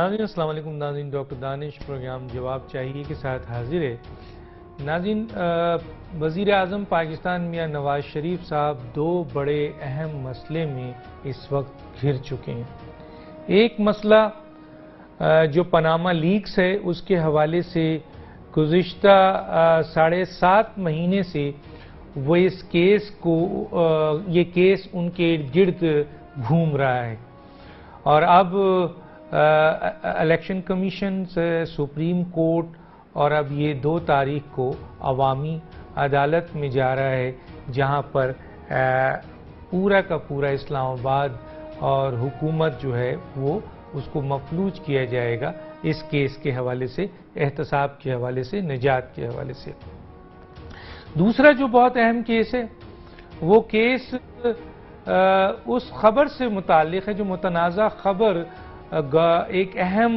नाजिन असलम नाजिन doctor Danish programme जवाब चाहिए के साथ हाजिर है नाजिन वजीर अजम पाकिस्तान मियाँ नवाज शरीफ साहब दो बड़े अहम मसले में इस वक्त घिर चुके हैं एक मसला जो पनामा लीक्स है उसके हवाले से गुज्त साढ़े सात महीने से वो इस केस को ये केस उनके गिर्द घूम रहा है और अब इलेक्शन कमीशन सुप्रीम कोर्ट और अब ये दो तारीख को अवामी अदालत में जा रहा है जहाँ पर पूरा का पूरा इस्लामाबाद और हुकूमत जो है वो उसको मफलूज किया जाएगा इस केस के हवाले से एहतसाब के हवाले से निजात के हवाले से दूसरा जो बहुत अहम केस है वो केस आ, उस खबर से मुतल है जो मुतनाज़ा खबर एक अहम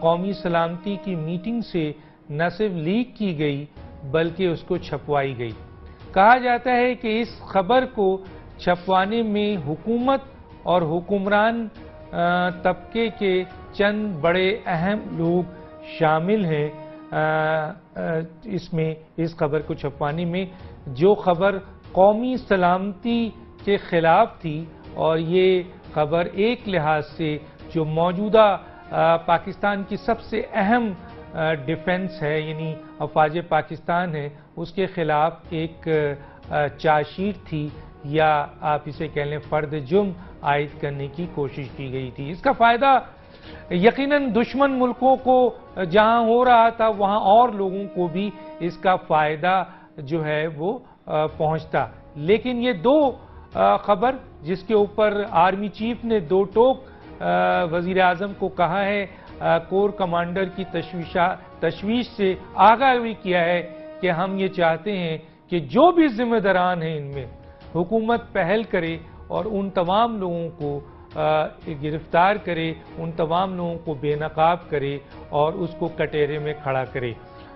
कौमी सलामती की मीटिंग से न सिर्फ लीक की गई बल्कि उसको छपवाई गई कहा जाता है कि इस खबर को छपवाने में हुकूमत और हुक्मरान तबके के चंद बड़े अहम लोग शामिल हैं इसमें इस खबर को छपवाने में जो खबर कौमी सलामती के खिलाफ थी और ये खबर एक लिहाज से जो मौजूदा पाकिस्तान की सबसे अहम डिफेंस है यानी अफवाज पाकिस्तान है उसके खिलाफ एक चार्जशीट थी या आप इसे कह लें फर्द जुर्म आयद करने की कोशिश की गई थी इसका फ़ायदा यकीनन दुश्मन मुल्कों को जहां हो रहा था वहां और लोगों को भी इसका फ़ायदा जो है वो पहुंचता लेकिन ये दो खबर जिसके ऊपर आर्मी चीफ ने दो टोक वजीर अजम को कहा है आ, कोर कमांडर की तश्वीशा तश्वीश से आगाह भी किया है कि हम ये चाहते हैं कि जो भी जिम्मेदारान हैं इनमें हुकूमत पहल करे और उन तमाम लोगों को गिरफ्तार करे उन तमाम लोगों को बेनकाब करे और उसको कटेरे में खड़ा करे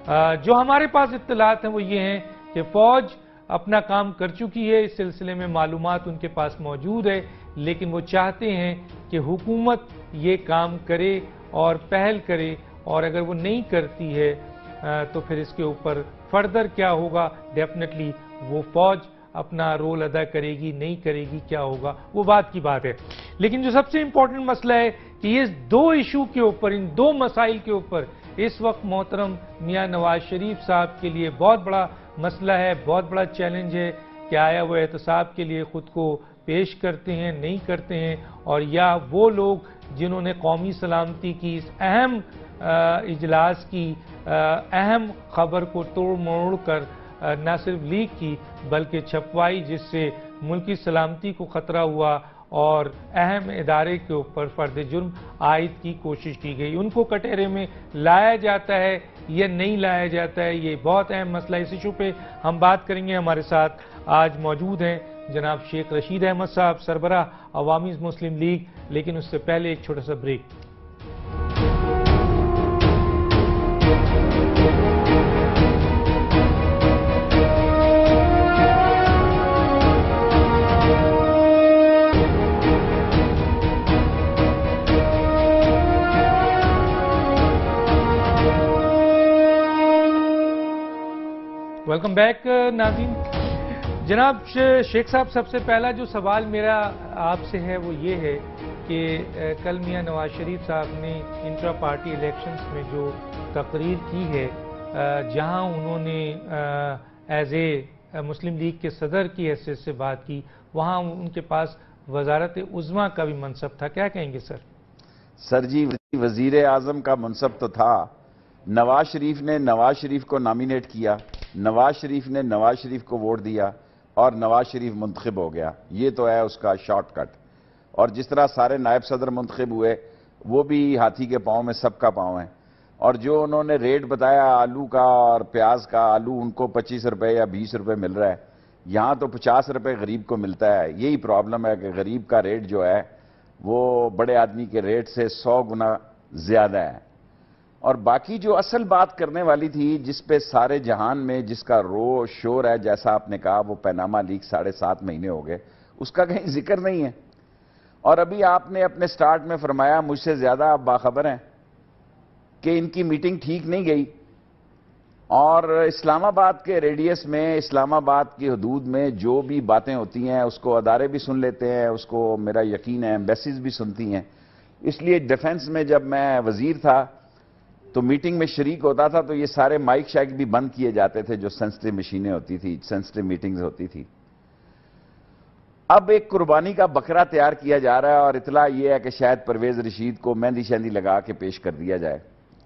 आ, जो हमारे पास इतलात हैं वो ये हैं कि फौज अपना काम कर चुकी है इस सिलसिले में मालूम उनके पास मौजूद है लेकिन वो चाहते हैं कि हुकूमत ये काम करे और पहल करे और अगर वो नहीं करती है तो फिर इसके ऊपर फर्दर क्या होगा डेफिनेटली वो फौज अपना रोल अदा करेगी नहीं करेगी क्या होगा वो बात की बात है लेकिन जो सबसे इंपॉर्टेंट मसला है कि ये दो इशू के ऊपर इन दो मसाइल के ऊपर इस वक्त मोहतरम मियाँ नवाज शरीफ साहब के लिए बहुत बड़ा मसला है बहुत बड़ा चैलेंज है कि आया वो एहतसाब के लिए ख़ुद को पेश करते हैं नहीं करते हैं और या वो लोग जिन्होंने कौमी सलामती की इस अहम इजलास की अहम खबर को तोड़ मोड़ कर न सिर्फ लीक की बल्कि छपवाई जिससे मुल्की सलामती को ख़तरा हुआ और अहम इदारे के ऊपर फर्द जुर्म आयद की कोशिश की गई उनको कटहरे में लाया जाता है या नहीं लाया जाता है ये बहुत अहम मसला इस इशू पे हम बात करेंगे हमारे साथ आज मौजूद हैं जनाब शेख रशीद अहमद साहब सरबराह अवामी मुस्लिम लीग लेकिन उससे पहले एक छोटा सा ब्रेक वेलकम बैक नाजीन जनाब शेख साहब सबसे पहला जो सवाल मेरा आपसे है वो ये है कि कल मियाँ नवाज शरीफ साहब ने इंट्रा पार्टी इलेक्शंस में जो तकरीर की है जहां उन्होंने एज ए मुस्लिम लीग के सदर की हैसियत से बात की वहां उनके पास वजारत उजमा का भी मनसब था क्या कहेंगे सर सर जी वजीर आजम का मनसब तो था नवाज शरीफ ने नवाज शरीफ को नामिनेट किया नवाज शरीफ ने नवाज शरीफ को वोट दिया और नवाज शरीफ मंतखब हो गया ये तो है उसका शॉर्टकट और जिस तरह सारे नायब सदर मंतखब हुए वो भी हाथी के पाँव में सबका पाँव है और जो उन्होंने रेट बताया आलू का और प्याज का आलू उनको पच्चीस रुपए या बीस रुपए मिल रहा है यहाँ तो पचास रुपए गरीब को मिलता है यही प्रॉब्लम है कि गरीब का रेट जो है वो बड़े आदमी के रेट से सौ गुना ज़्यादा है और बाकी जो असल बात करने वाली थी जिस पे सारे जहान में जिसका रो शोर है जैसा आपने कहा वो पैनामा लीक साढ़े सात महीने हो गए उसका कहीं जिक्र नहीं है और अभी आपने अपने स्टार्ट में फरमाया मुझसे ज्यादा आप बाखबर हैं कि इनकी मीटिंग ठीक नहीं गई और इस्लामाबाद के रेडियस में इस्लामाबाद की हदूद में जो भी बातें होती हैं उसको अदारे भी सुन लेते हैं उसको मेरा यकीन है एम्बेसीज भी सुनती हैं इसलिए डिफेंस में जब मैं वजीर था तो मीटिंग में शरीक होता था तो ये सारे माइक शाइक भी बंद किए जाते थे जो सेंसिटिव मशीनें होती थी सेंसिटिव मीटिंग्स होती थी अब एक कुर्बानी का बकरा तैयार किया जा रहा है और इतला यह है कि शायद परवेज रशीद को मेहंदी शहंदी लगा के पेश कर दिया जाए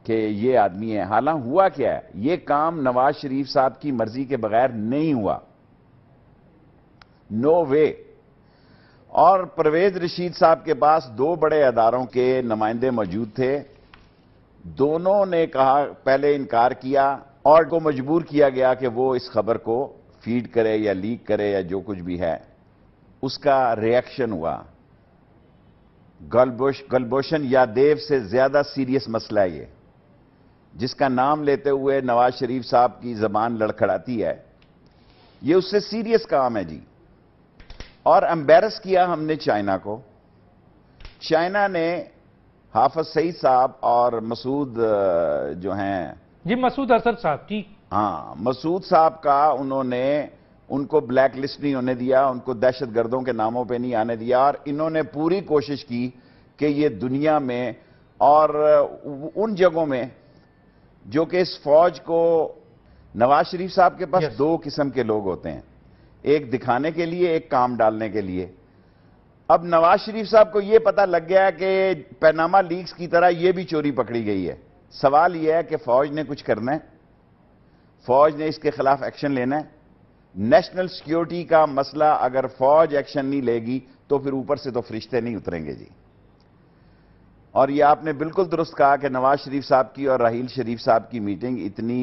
कि ये आदमी है हालांकि हुआ क्या है ये काम नवाज शरीफ साहब की मर्जी के बगैर नहीं हुआ नो वे और परवेज रशीद साहब के पास दो बड़े अदारों के नुमाइंदे मौजूद थे दोनों ने कहा पहले इनकार किया और को मजबूर किया गया कि वो इस खबर को फीड करे या लीक करे या जो कुछ भी है उसका रिएक्शन हुआ गलबोश या यादेव से ज्यादा सीरियस मसला है ये जिसका नाम लेते हुए नवाज शरीफ साहब की जबान लड़खड़ाती है ये उससे सीरियस काम है जी और एम्बेरस किया हमने चाइना को चाइना ने हाफज सईद साहब और मसूद जो हैं जी मसूद असद साहब ठीक हाँ मसूद साहब का उन्होंने उनको ब्लैक लिस्ट नहीं होने दिया उनको दहशत गर्दों के नामों पे नहीं आने दिया और इन्होंने पूरी कोशिश की कि ये दुनिया में और उन जगहों में जो कि इस फौज को नवाज शरीफ साहब के पास दो किस्म के लोग होते हैं एक दिखाने के लिए एक काम डालने के लिए अब नवाज शरीफ साहब को यह पता लग गया कि पैनामा लीक्स की तरह यह भी चोरी पकड़ी गई है सवाल यह है कि फौज ने कुछ करना है फौज ने इसके खिलाफ एक्शन लेना है नेशनल सिक्योरिटी का मसला अगर फौज एक्शन नहीं लेगी तो फिर ऊपर से तो फरिश्ते नहीं उतरेंगे जी और यह आपने बिल्कुल दुरुस्त कहा कि नवाज शरीफ साहब की और राहील शरीफ साहब की मीटिंग इतनी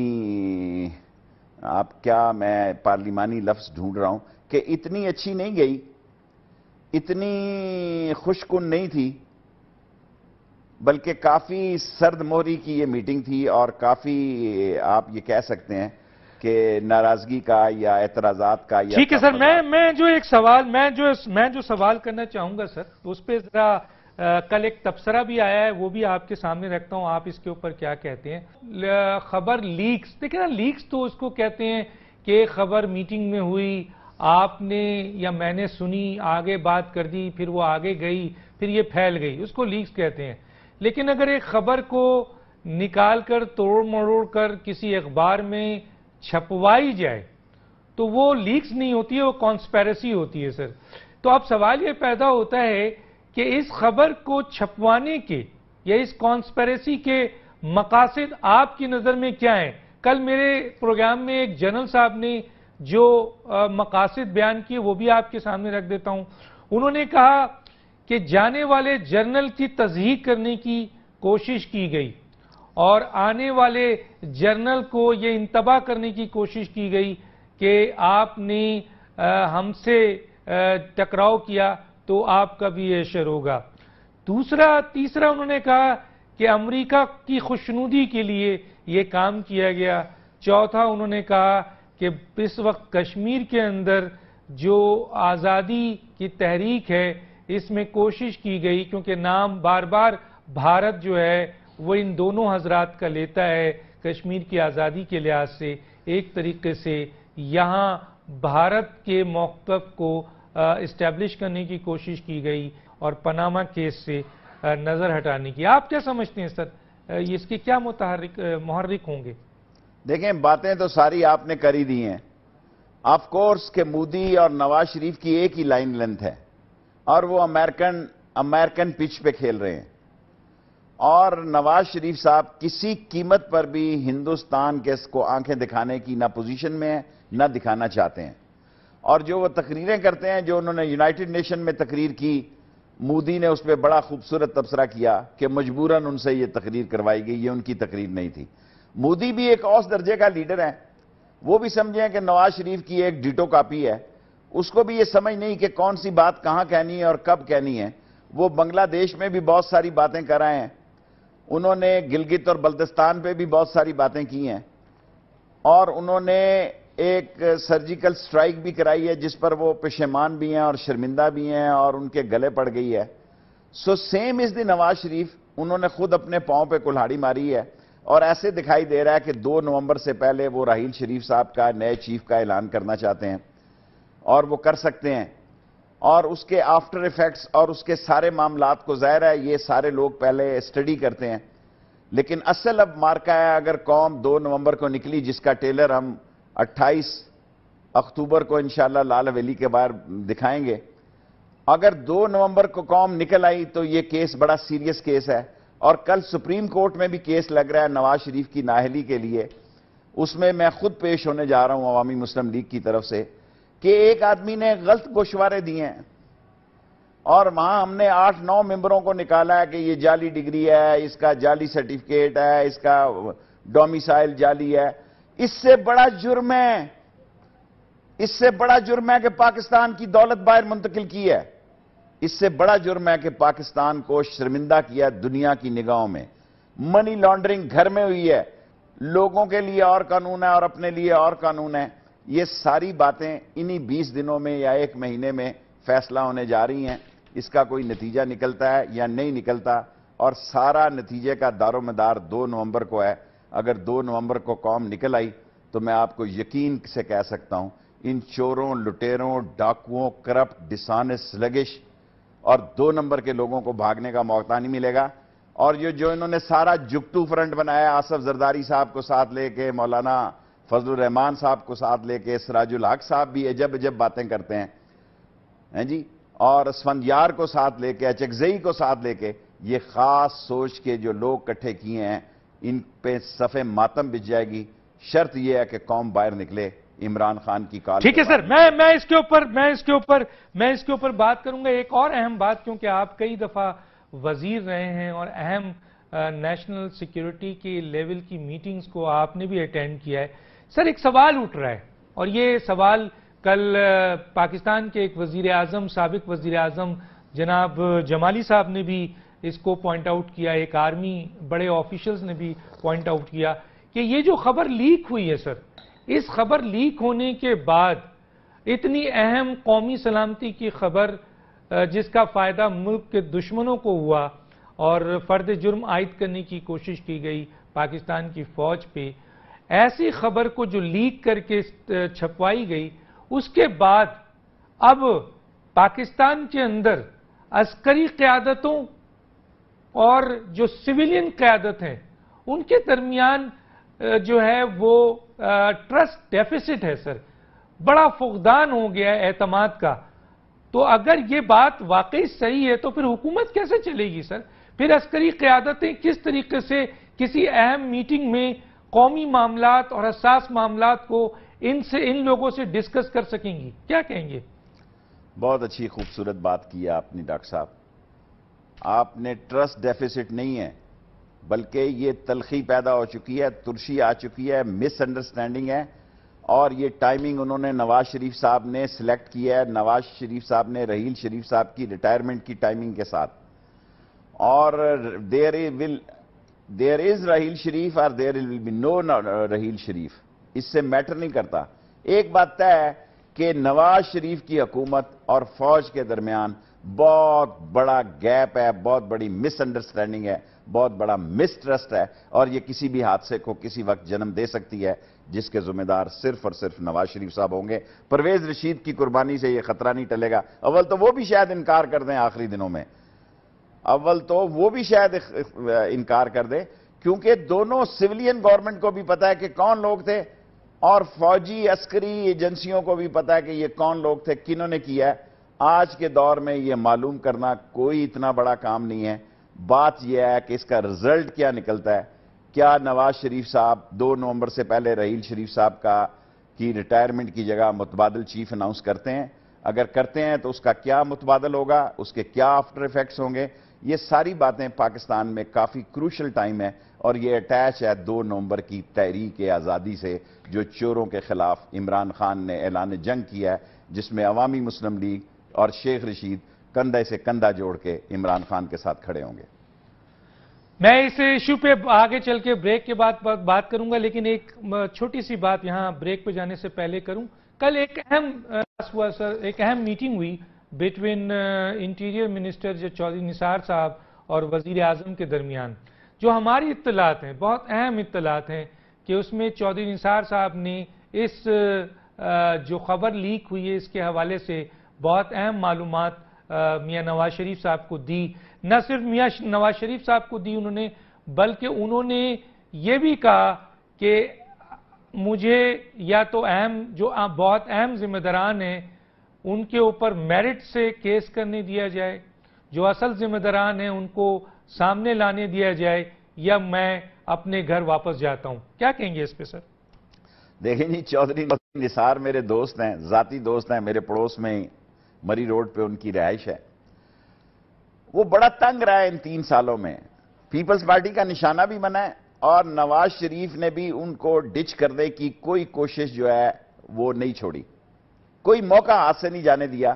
आप क्या मैं पार्लिमानी लफ्ज ढूंढ रहा हूं कि इतनी अच्छी नहीं गई इतनी खुशकुन नहीं थी बल्कि काफ़ी सर्द मोहरी की यह मीटिंग थी और काफ़ी आप ये कह सकते हैं कि नाराजगी का या एतराजात का या ठीक है सर मैं मैं जो एक सवाल मैं जो मैं जो सवाल करना चाहूंगा सर उस पर जरा कल एक तबसरा भी आया है वो भी आपके सामने रखता हूं आप इसके ऊपर क्या कहते हैं खबर लीक्स देखिए ना लीक्स तो उसको कहते हैं कि खबर मीटिंग में हुई आपने या मैंने सुनी आगे बात कर दी फिर वो आगे गई फिर ये फैल गई उसको लीक्स कहते हैं लेकिन अगर एक खबर को निकाल कर तोड़ मरोड़ कर किसी अखबार में छपवाई जाए तो वो लीक्स नहीं होती है वो कॉन्स्पेरेसी होती है सर तो अब सवाल ये पैदा होता है कि इस खबर को छपवाने के या इस कॉन्स्पेरेसी के मकासद आपकी नज़र में क्या हैं कल मेरे प्रोग्राम में एक जनरल साहब ने जो मकासद बयान किए वो भी आपके सामने रख देता हूं उन्होंने कहा कि जाने वाले जर्नल की तजही करने की कोशिश की गई और आने वाले जर्नल को ये इंतबाह करने की कोशिश की गई कि आपने हमसे टकराव किया तो आपका भी यह शर होगा दूसरा तीसरा उन्होंने कहा कि अमेरिका की खुशनुदी के लिए ये काम किया गया चौथा उन्होंने कहा कि इस वक्त कश्मीर के अंदर जो आज़ादी की तहरीक है इसमें कोशिश की गई क्योंकि नाम बार बार भारत जो है वो इन दोनों हजरात का लेता है कश्मीर की आज़ादी के लिहाज से एक तरीके से यहाँ भारत के मौकफ को इस्टेब्लिश करने की कोशिश की गई और पनामा केस से नज़र हटाने की आप क्या समझते हैं सर इसके क्या मुतहरिक मुहरिक होंगे देखें बातें तो सारी आपने करी दी हैं ऑफ कोर्स के मोदी और नवाज शरीफ की एक ही लाइन लेंथ है और वो अमेरिकन अमेरिकन पिच पे खेल रहे हैं और नवाज शरीफ साहब किसी कीमत पर भी हिंदुस्तान के को आंखें दिखाने की ना पोजीशन में है ना दिखाना चाहते हैं और जो वो तकरीरें करते हैं जो उन्होंने यूनाइटेड नेशन में तकरीर की मोदी ने उस पर बड़ा खूबसूरत तबसरा किया कि मजबूरन उनसे ये तकरीर करवाई गई ये उनकी तकरीर नहीं थी मोदी भी एक औस दर्जे का लीडर है वो भी समझे कि नवाज शरीफ की एक डिटो कापी है उसको भी ये समझ नहीं कि कौन सी बात कहां कहनी है और कब कहनी है वो बांग्लादेश में भी बहुत सारी बातें कराए हैं उन्होंने गिलगित और बल्दिस्तान पे भी बहुत सारी बातें की हैं और उन्होंने एक सर्जिकल स्ट्राइक भी कराई है जिस पर वो पेशेमान भी हैं और शर्मिंदा भी हैं और उनके गले पड़ गई है so same is the Nawaz Sharif उन्होंने खुद अपने पांव पे कुल्हाड़ी मारी है और ऐसे दिखाई दे रहा है कि 2 नवंबर से पहले वो राहील शरीफ साहब का नए चीफ का ऐलान करना चाहते हैं और वो कर सकते हैं और उसके आफ्टर इफेक्ट्स और उसके सारे मामलात को जाहिर है ये सारे लोग पहले स्टडी करते हैं लेकिन असल अब मार्का है अगर कौम 2 नवंबर को निकली जिसका टेलर हम 28 अक्टूबर को इंशाला लाल हवेली के बाहर दिखाएंगे अगर 2 नवंबर को कौम निकल आई तो ये केस बड़ा सीरियस केस है और कल सुप्रीम कोर्ट में भी केस लग रहा है नवाज शरीफ की नाहली के लिए उसमें मैं खुद पेश होने जा रहा हूं अवामी मुस्लिम लीग की तरफ से कि एक आदमी ने गलत गोशवारे दिए हैं और वहां हमने आठ नौ मेंबरों को निकाला है कि ये जाली डिग्री है इसका जाली सर्टिफिकेट है इसका डोमिसाइल जाली है इससे बड़ा जुर्म है इससे बड़ा जुर्म है कि पाकिस्तान की दौलत बाहर मुंतकिल की है इससे बड़ा जुर्म है कि पाकिस्तान को शर्मिंदा किया दुनिया की निगाहों में मनी लॉन्ड्रिंग घर में हुई है लोगों के लिए और कानून है और अपने लिए और कानून है ये सारी बातें इन्हीं बीस दिनों में या एक महीने में फैसला होने जा रही हैं इसका कोई नतीजा निकलता है या नहीं निकलता और सारा नतीजे का दारोमदार दो नवंबर को है अगर दो नवंबर को कौम निकल आई तो मैं आपको यकीन से कह सकता हूं इन चोरों लुटेरों डाकुओं करप्ट डिसनेस स्लगिश और दो नंबर के लोगों को भागने का मौका नहीं मिलेगा और ये जो इन्होंने सारा जुगटू फ्रंट बनाया आसफ जरदारी साहब को साथ लेके मौलाना फजल रहमान साहब को साथ लेके सराजुल हक साहब भी अजब अजब बातें करते हैं हैं जी और स्वंदयार को साथ लेके अचकजई को साथ लेके ये खास सोच के जो लोग इकट्ठे किए हैं इन पे सफ़े मातम बिछ जाएगी शर्त यह है कि कौम बाहर निकले इमरान खान की काल ठीक है सर मैं मैं इसके ऊपर मैं इसके ऊपर मैं इसके ऊपर बात करूंगा एक और अहम बात क्योंकि आप कई दफा वजीर रहे हैं और अहम नेशनल सिक्योरिटी के लेवल की मीटिंग्स को आपने भी अटेंड किया है सर एक सवाल उठ रहा है और ये सवाल कल पाकिस्तान के एक वजीर आजम सबक वजीर आजम जनाब जमाली साहब ने भी इसको पॉइंट आउट किया एक आर्मी बड़े ऑफिशल्स ने भी पॉइंट आउट किया कि ये जो खबर लीक हुई है सर इस खबर लीक होने के बाद इतनी अहम कौमी सलामती की खबर जिसका फ़ायदा मुल्क के दुश्मनों को हुआ और फ़र्द जुर्म आयद करने की कोशिश की गई पाकिस्तान की फ़ौज पे ऐसी खबर को जो लीक करके छपवाई गई उसके बाद अब पाकिस्तान के अंदर अस्करी क्यादतों और जो सिविलियन क्यादत हैं उनके दरमियान जो है वो ट्रस्ट डेफिसिट है सर बड़ा फुकदान हो गया है एतमाद का तो अगर ये बात वाकई सही है तो फिर हुकूमत कैसे चलेगी सर फिर अस्करी क्यादतें किस तरीके से किसी अहम मीटिंग में कौमी मामला और हसास मामला को इनसे इन लोगों से डिस्कस कर सकेंगी क्या कहेंगे बहुत अच्छी खूबसूरत बात की आपने डॉक्टर साहब आपने ट्रस्ट डेफिसिट नहीं है बल्कि ये तलखी पैदा हो चुकी है तुर्सी आ चुकी है मिसअंडरस्टैंडिंग है और ये टाइमिंग उन्होंने नवाज शरीफ साहब ने सिलेक्ट किया है नवाज शरीफ साहब ने रहील शरीफ साहब की रिटायरमेंट की टाइमिंग के साथ और there will there is Raheel Sharif और there will be no Raheel Sharif इससे मैटर नहीं करता एक बात तय है कि नवाज शरीफ की हकूमत और फौज के दरमियान बहुत बड़ा गैप है बहुत बड़ी मिसअंडरस्टैंडिंग है बहुत बड़ा मिसट्रस्ट है और ये किसी भी हादसे को किसी वक्त जन्म दे सकती है जिसके जिम्मेदार सिर्फ और सिर्फ नवाज शरीफ साहब होंगे परवेज रशीद की कुर्बानी से यह खतरा नहीं टलेगा अव्वल तो वो भी शायद इनकार कर दें आखिरी दिनों में अव्वल तो वो भी शायद इनकार कर दें क्योंकि दोनों सिविलियन गवर्नमेंट को भी पता है कि कौन लोग थे और फौजी अस्करी एजेंसियों को भी पता है कि ये कौन लोग थे किन्होंने किया है आज के दौर में ये मालूम करना कोई इतना बड़ा काम नहीं है बात यह है कि इसका रिजल्ट क्या निकलता है क्या नवाज शरीफ साहब दो नवंबर से पहले रहील शरीफ साहब का की रिटायरमेंट की जगह मुतबादल चीफ अनाउंस करते हैं अगर करते हैं तो उसका क्या मुतबादल होगा उसके क्या आफ्टर इफेक्ट्स होंगे ये सारी बातें पाकिस्तान में काफ़ी क्रूशल टाइम है और ये अटैच है दो नवंबर की तहरीक आज़ादी से जो चोरों के खिलाफ इमरान खान ने ऐलान जंग किया है जिसमें अवामी मुस्लिम लीग और शेख रशीद कंधे से कंधा जोड़ के इमरान खान के साथ खड़े होंगे मैं इस इश्यू पे आगे चल के ब्रेक के बाद बात करूंगा लेकिन एक छोटी सी बात यहां ब्रेक पे जाने से पहले करूं कल एक अहम हुआ सर एक अहम मीटिंग हुई बिटवीन इंटीरियर मिनिस्टर जो चौधरी निसार साहब और वजीर आजम के दरमियान जो हमारी इतलात हैं बहुत अहम इतलात हैं कि उसमें चौधरी निसार साहब ने इस जो खबर लीक हुई है इसके हवाले से बहुत अहम मालूम मियाँ नवाज शरीफ साहब को दी न सिर्फ मियाँ नवाज शरीफ साहब को दी उन्होंने बल्कि उन्होंने ये भी कहा कि मुझे या तो अहम जो बहुत अहम जिम्मेदारान हैं उनके ऊपर मेरिट से केस करने दिया जाए जो असल जिम्मेदारान हैं उनको सामने लाने दिया जाए या मैं अपने घर वापस जाता हूं क्या कहेंगे इस पर सर देखें जी चौधरी निसार मेरे दोस्त हैं जाति दोस्त हैं मेरे पड़ोस में मरी रोड पे उनकी रिहाइश है वो बड़ा तंग रहा है इन तीन सालों में पीपल्स पार्टी का निशाना भी बना है और नवाज शरीफ ने भी उनको डिच करने की कोई कोशिश जो है वो नहीं छोड़ी कोई मौका हाथ से नहीं जाने दिया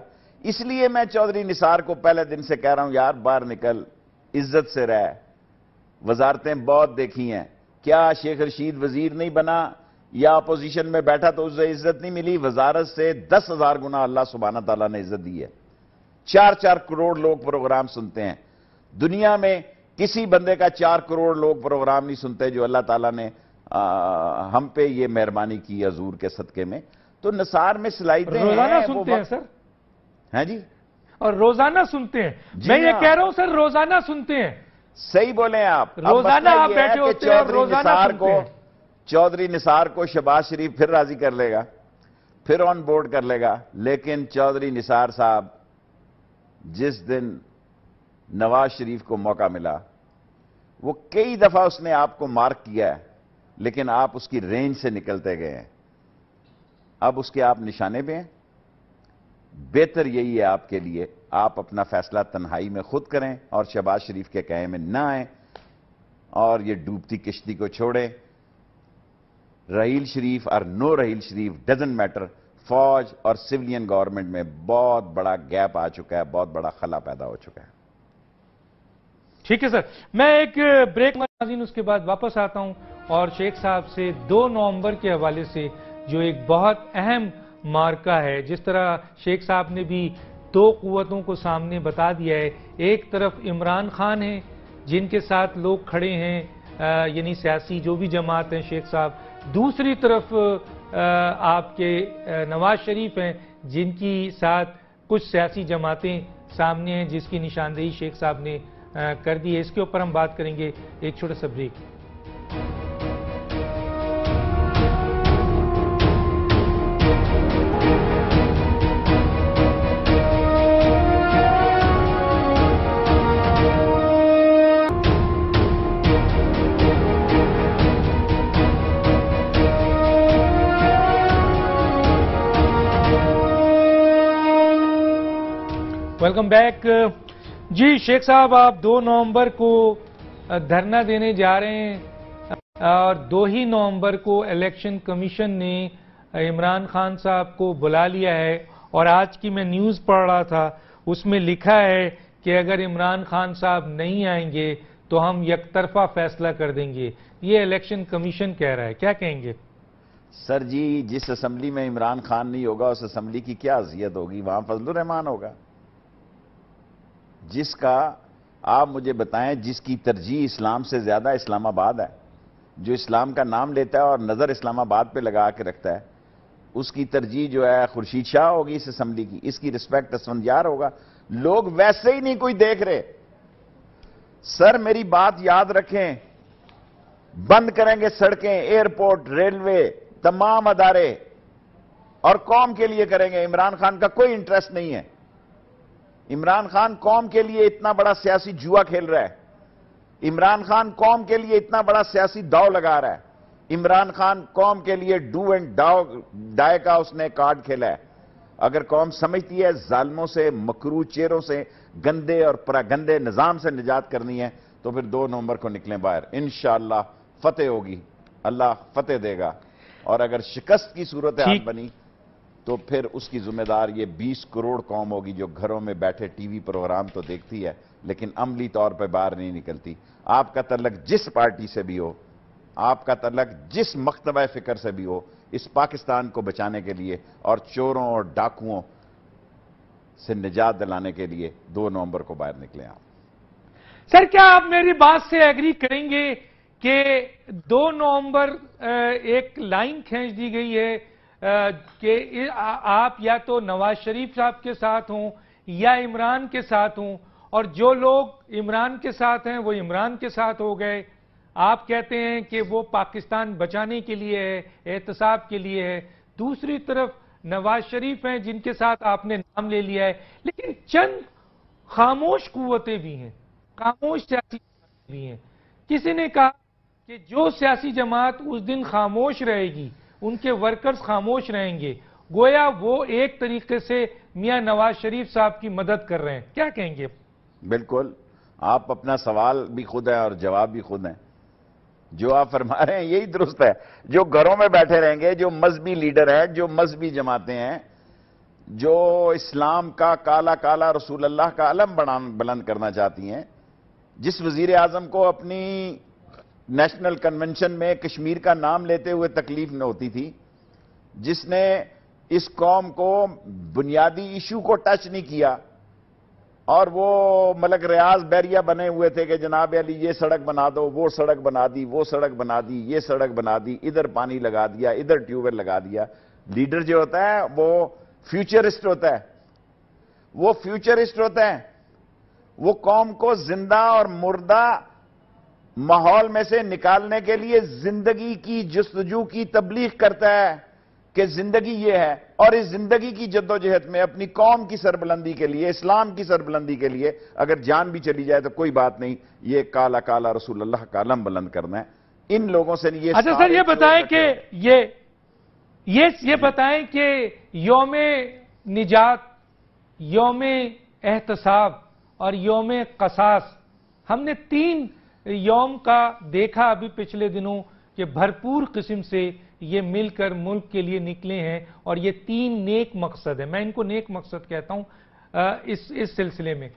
इसलिए मैं चौधरी निसार को पहले दिन से कह रहा हूं यार बाहर निकल इज्जत से रह वजारतें बहुत देखी हैं क्या शेख रशीद वजीर नहीं बना या अपोजिशन में बैठा तो उसे इज्जत नहीं मिली वजारत से दस हजार गुना अल्लाह सुबाना तला ने इज्जत दी है चार चार करोड़ लोग प्रोग्राम सुनते हैं दुनिया में किसी बंदे का चार करोड़ लोग प्रोग्राम नहीं सुनते जो अल्लाह तला ने आ, हम पे ये मेहरबानी की हजूर के सदके में तो नसार में सिलाइतें रोजाना सुनते हैं सर हैं हाँ जी और रोजाना सुनते हैं मैं ये हाँ। कह रहा हूं सर रोजाना सुनते हैं सही बोले आप रोजाना आप बैठे होते हैं रोजाना को चौधरी निसार को शबाज शरीफ फिर राजी कर लेगा फिर ऑन बोर्ड कर लेगा लेकिन चौधरी निसार साहब जिस दिन नवाज शरीफ को मौका मिला वो कई दफा उसने आपको मार्क किया है लेकिन आप उसकी रेंज से निकलते गए हैं अब उसके आप निशाने पे हैं बेहतर यही है आपके लिए आप अपना फैसला तन्हाई में खुद करें और शहबाज शरीफ के कहे में ना आए और ये डूबती किश्ती को छोड़ें रहील शरीफ और no Raheel Sharif doesn't matter फौज और सिविलियन गवर्नमेंट में बहुत बड़ा गैप आ चुका है बहुत बड़ा खला पैदा हो चुका है ठीक है सर मैं एक ब्रेक नाजीन उसके बाद वापस आता हूं और शेख साहब से 2 नवंबर के हवाले से जो एक बहुत अहम मार्का है जिस तरह शेख साहब ने भी दो कुतों को सामने बता दिया है एक तरफ इमरान खान है जिनके साथ लोग खड़े हैं यानी सियासी जो भी जमात हैं शेख साहब दूसरी तरफ आपके नवाज शरीफ हैं जिनकी साथ कुछ सियासी जमातें सामने हैं जिसकी निशानदेही शेख साहब ने कर दी है इसके ऊपर हम बात करेंगे एक छोटा सा ब्रेक वेलकम बैक जी शेख साहब आप 2 नवंबर को धरना देने जा रहे हैं और 2 ही नवंबर को इलेक्शन कमीशन ने इमरान खान साहब को बुला लिया है और आज की मैं न्यूज़ पढ़ रहा था उसमें लिखा है कि अगर इमरान खान साहब नहीं आएंगे तो हम यकतरफा फैसला कर देंगे ये इलेक्शन कमीशन कह रहा है क्या कहेंगे सर जी जिस असम्बली में इमरान खान नहीं होगा उस असम्बली की क्या अजियत होगी वहां फजल रहमान होगा जिसका आप मुझे बताएं जिसकी तरजीह इस्लाम से ज़्यादा इस्लामाबाद है जो इस्लाम का नाम लेता है और नज़र इस्लामाबाद पे लगा के रखता है उसकी तरजीह जो है खुर्शीद शाह होगी इस असम्बली की इसकी रिस्पेक्ट यार होगा लोग वैसे ही नहीं कोई देख रहे सर मेरी बात याद रखें बंद करेंगे सड़कें एयरपोर्ट रेलवे तमाम अदारे और कौम के लिए करेंगे इमरान खान का कोई इंटरेस्ट नहीं है इमरान खान कौम के लिए इतना बड़ा सियासी जुआ खेल रहा है इमरान खान कौम के लिए इतना बड़ा सियासी दाव लगा रहा है इमरान खान कौम के लिए डू एंड डाव डाय का उसने कार्ड खेला है अगर कौम समझती है जालमों से मकरू चेहरों से गंदे और परागंदे निजाम से निजात करनी है तो फिर दो नवंबर को निकलें बाहर इन फतेह होगी अल्लाह फतेह देगा और अगर शिकस्त की सूरत बनी तो फिर उसकी जिम्मेदार ये 20 करोड़ कौम होगी जो घरों में बैठे टीवी प्रोग्राम तो देखती है लेकिन अमली तौर पर बाहर नहीं निकलती आपका तलक जिस पार्टी से भी हो आपका तलक जिस मकतब फिक्र से भी हो इस पाकिस्तान को बचाने के लिए और चोरों और डाकुओं से निजात दिलाने के लिए दो नवंबर को बाहर निकले आप सर क्या आप मेरी बात से एग्री करेंगे कि दो नवंबर एक लाइन खींच दी गई है कि आप या तो नवाज शरीफ साहब के साथ हों या इमरान के साथ हों और जो लोग इमरान के साथ हैं वो इमरान के साथ हो गए आप कहते हैं कि वो पाकिस्तान बचाने के लिए है एहतसाब के लिए है दूसरी तरफ नवाज शरीफ हैं जिनके साथ आपने नाम ले लिया है लेकिन चंद खामोश कुतें भी हैं खामोश सियासी भी हैं किसी ने कहा कि जो सियासी जमात उस दिन खामोश रहेगी उनके वर्कर्स खामोश रहेंगे गोया वो एक तरीके से मियां नवाज शरीफ साहब की मदद कर रहे हैं क्या कहेंगे बिल्कुल आप अपना सवाल भी खुद है और जवाब भी खुद है जो आप फरमा रहे हैं यही दुरुस्त है जो घरों में बैठे रहेंगे जो मजहबी लीडर हैं जो मजहबी जमाते हैं जो इस्लाम का काला काला रसूल अल्लाह का अलम बना बुलंद करना चाहती हैं जिस वजीर आजम को अपनी नेशनल कन्वेंशन में कश्मीर का नाम लेते हुए तकलीफ न होती थी जिसने इस कौम को बुनियादी इशू को टच नहीं किया और वो मलक रियाज बैरिया बने हुए थे कि जनाब अली ये सड़क बना दो वो सड़क बना दी वो सड़क बना दी ये सड़क बना दी इधर पानी लगा दिया इधर ट्यूबवेल लगा दिया लीडर जो होता है वो फ्यूचरिस्ट होता है वो फ्यूचरिस्ट होता है वो कौम को जिंदा और मुर्दा माहौल में से निकालने के लिए जिंदगी की जस्तजू की तबलीग करता है कि जिंदगी यह है और इस जिंदगी की जद्दोजहद में अपनी कौम की सरबलंदी के लिए इस्लाम की सरबलंदी के लिए अगर जान भी चली जाए तो कोई बात नहीं ये काला काला रसूल अल्लाह का आलम बुलंद करना है इन लोगों से ये अच्छा सर ये बताएं कि ये ये ये बताएं कि योम निजात योम एहतसाब और योम कसास हमने तीन यौम का देखा अभी पिछले दिनों कि भरपूर किस्म से ये मिलकर मुल्क के लिए निकले हैं और ये तीन नेक मकसद है मैं इनको नेक मकसद कहता हूं इस इस सिलसिले में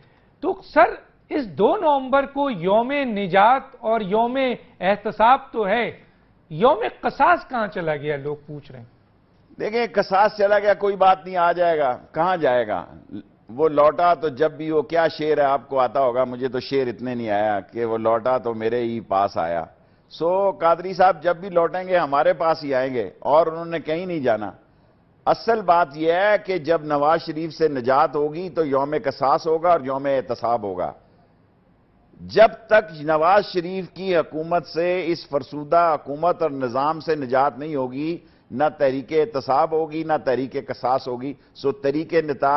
तो सर इस दो नवंबर को यौम निजात और यौम एहतसाब तो है यौम कसास कहां चला गया लोग पूछ रहे हैं देखिए कसास चला गया कोई बात नहीं आ जाएगा कहां जाएगा वो लौटा तो जब भी वो क्या शेर है आपको आता होगा मुझे तो शेर इतने नहीं आया कि वो लौटा तो मेरे ही पास आया सो कादरी साहब जब भी लौटेंगे हमारे पास ही आएंगे और उन्होंने कहीं नहीं जाना असल बात यह है कि जब नवाज शरीफ से निजात होगी तो योम कसास होगा और योम एहतसाब होगा जब तक नवाज शरीफ की हकूमत से इस फरसूदा हकूमत और निज़ाम से निजात नहीं होगी ना तहरीक एहतसाब होगी ना तहरीक कसास होगी सो तरीके नता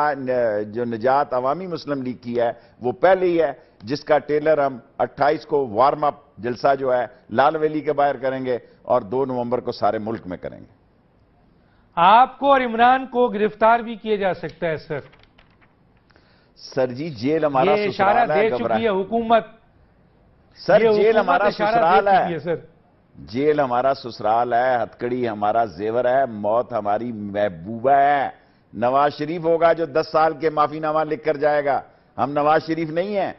जो निजात अवामी मुस्लिम लीग की है वो पहले ही है जिसका टेलर हम 28 को वार्म अप जलसा जो है लाल वैली के बाहर करेंगे और 2 नवंबर को सारे मुल्क में करेंगे आपको और इमरान को गिरफ्तार भी किया जा सकता है सर सर जी जेल हमारा इशारा दे चुकी है हुकूमत सर जेल हमारा ससुराल है सर जेल हमारा ससुराल है हथकड़ी हमारा जेवर है मौत हमारी महबूबा है नवाज शरीफ होगा जो दस साल के माफीनामा लिख कर जाएगा हम नवाज शरीफ नहीं हैं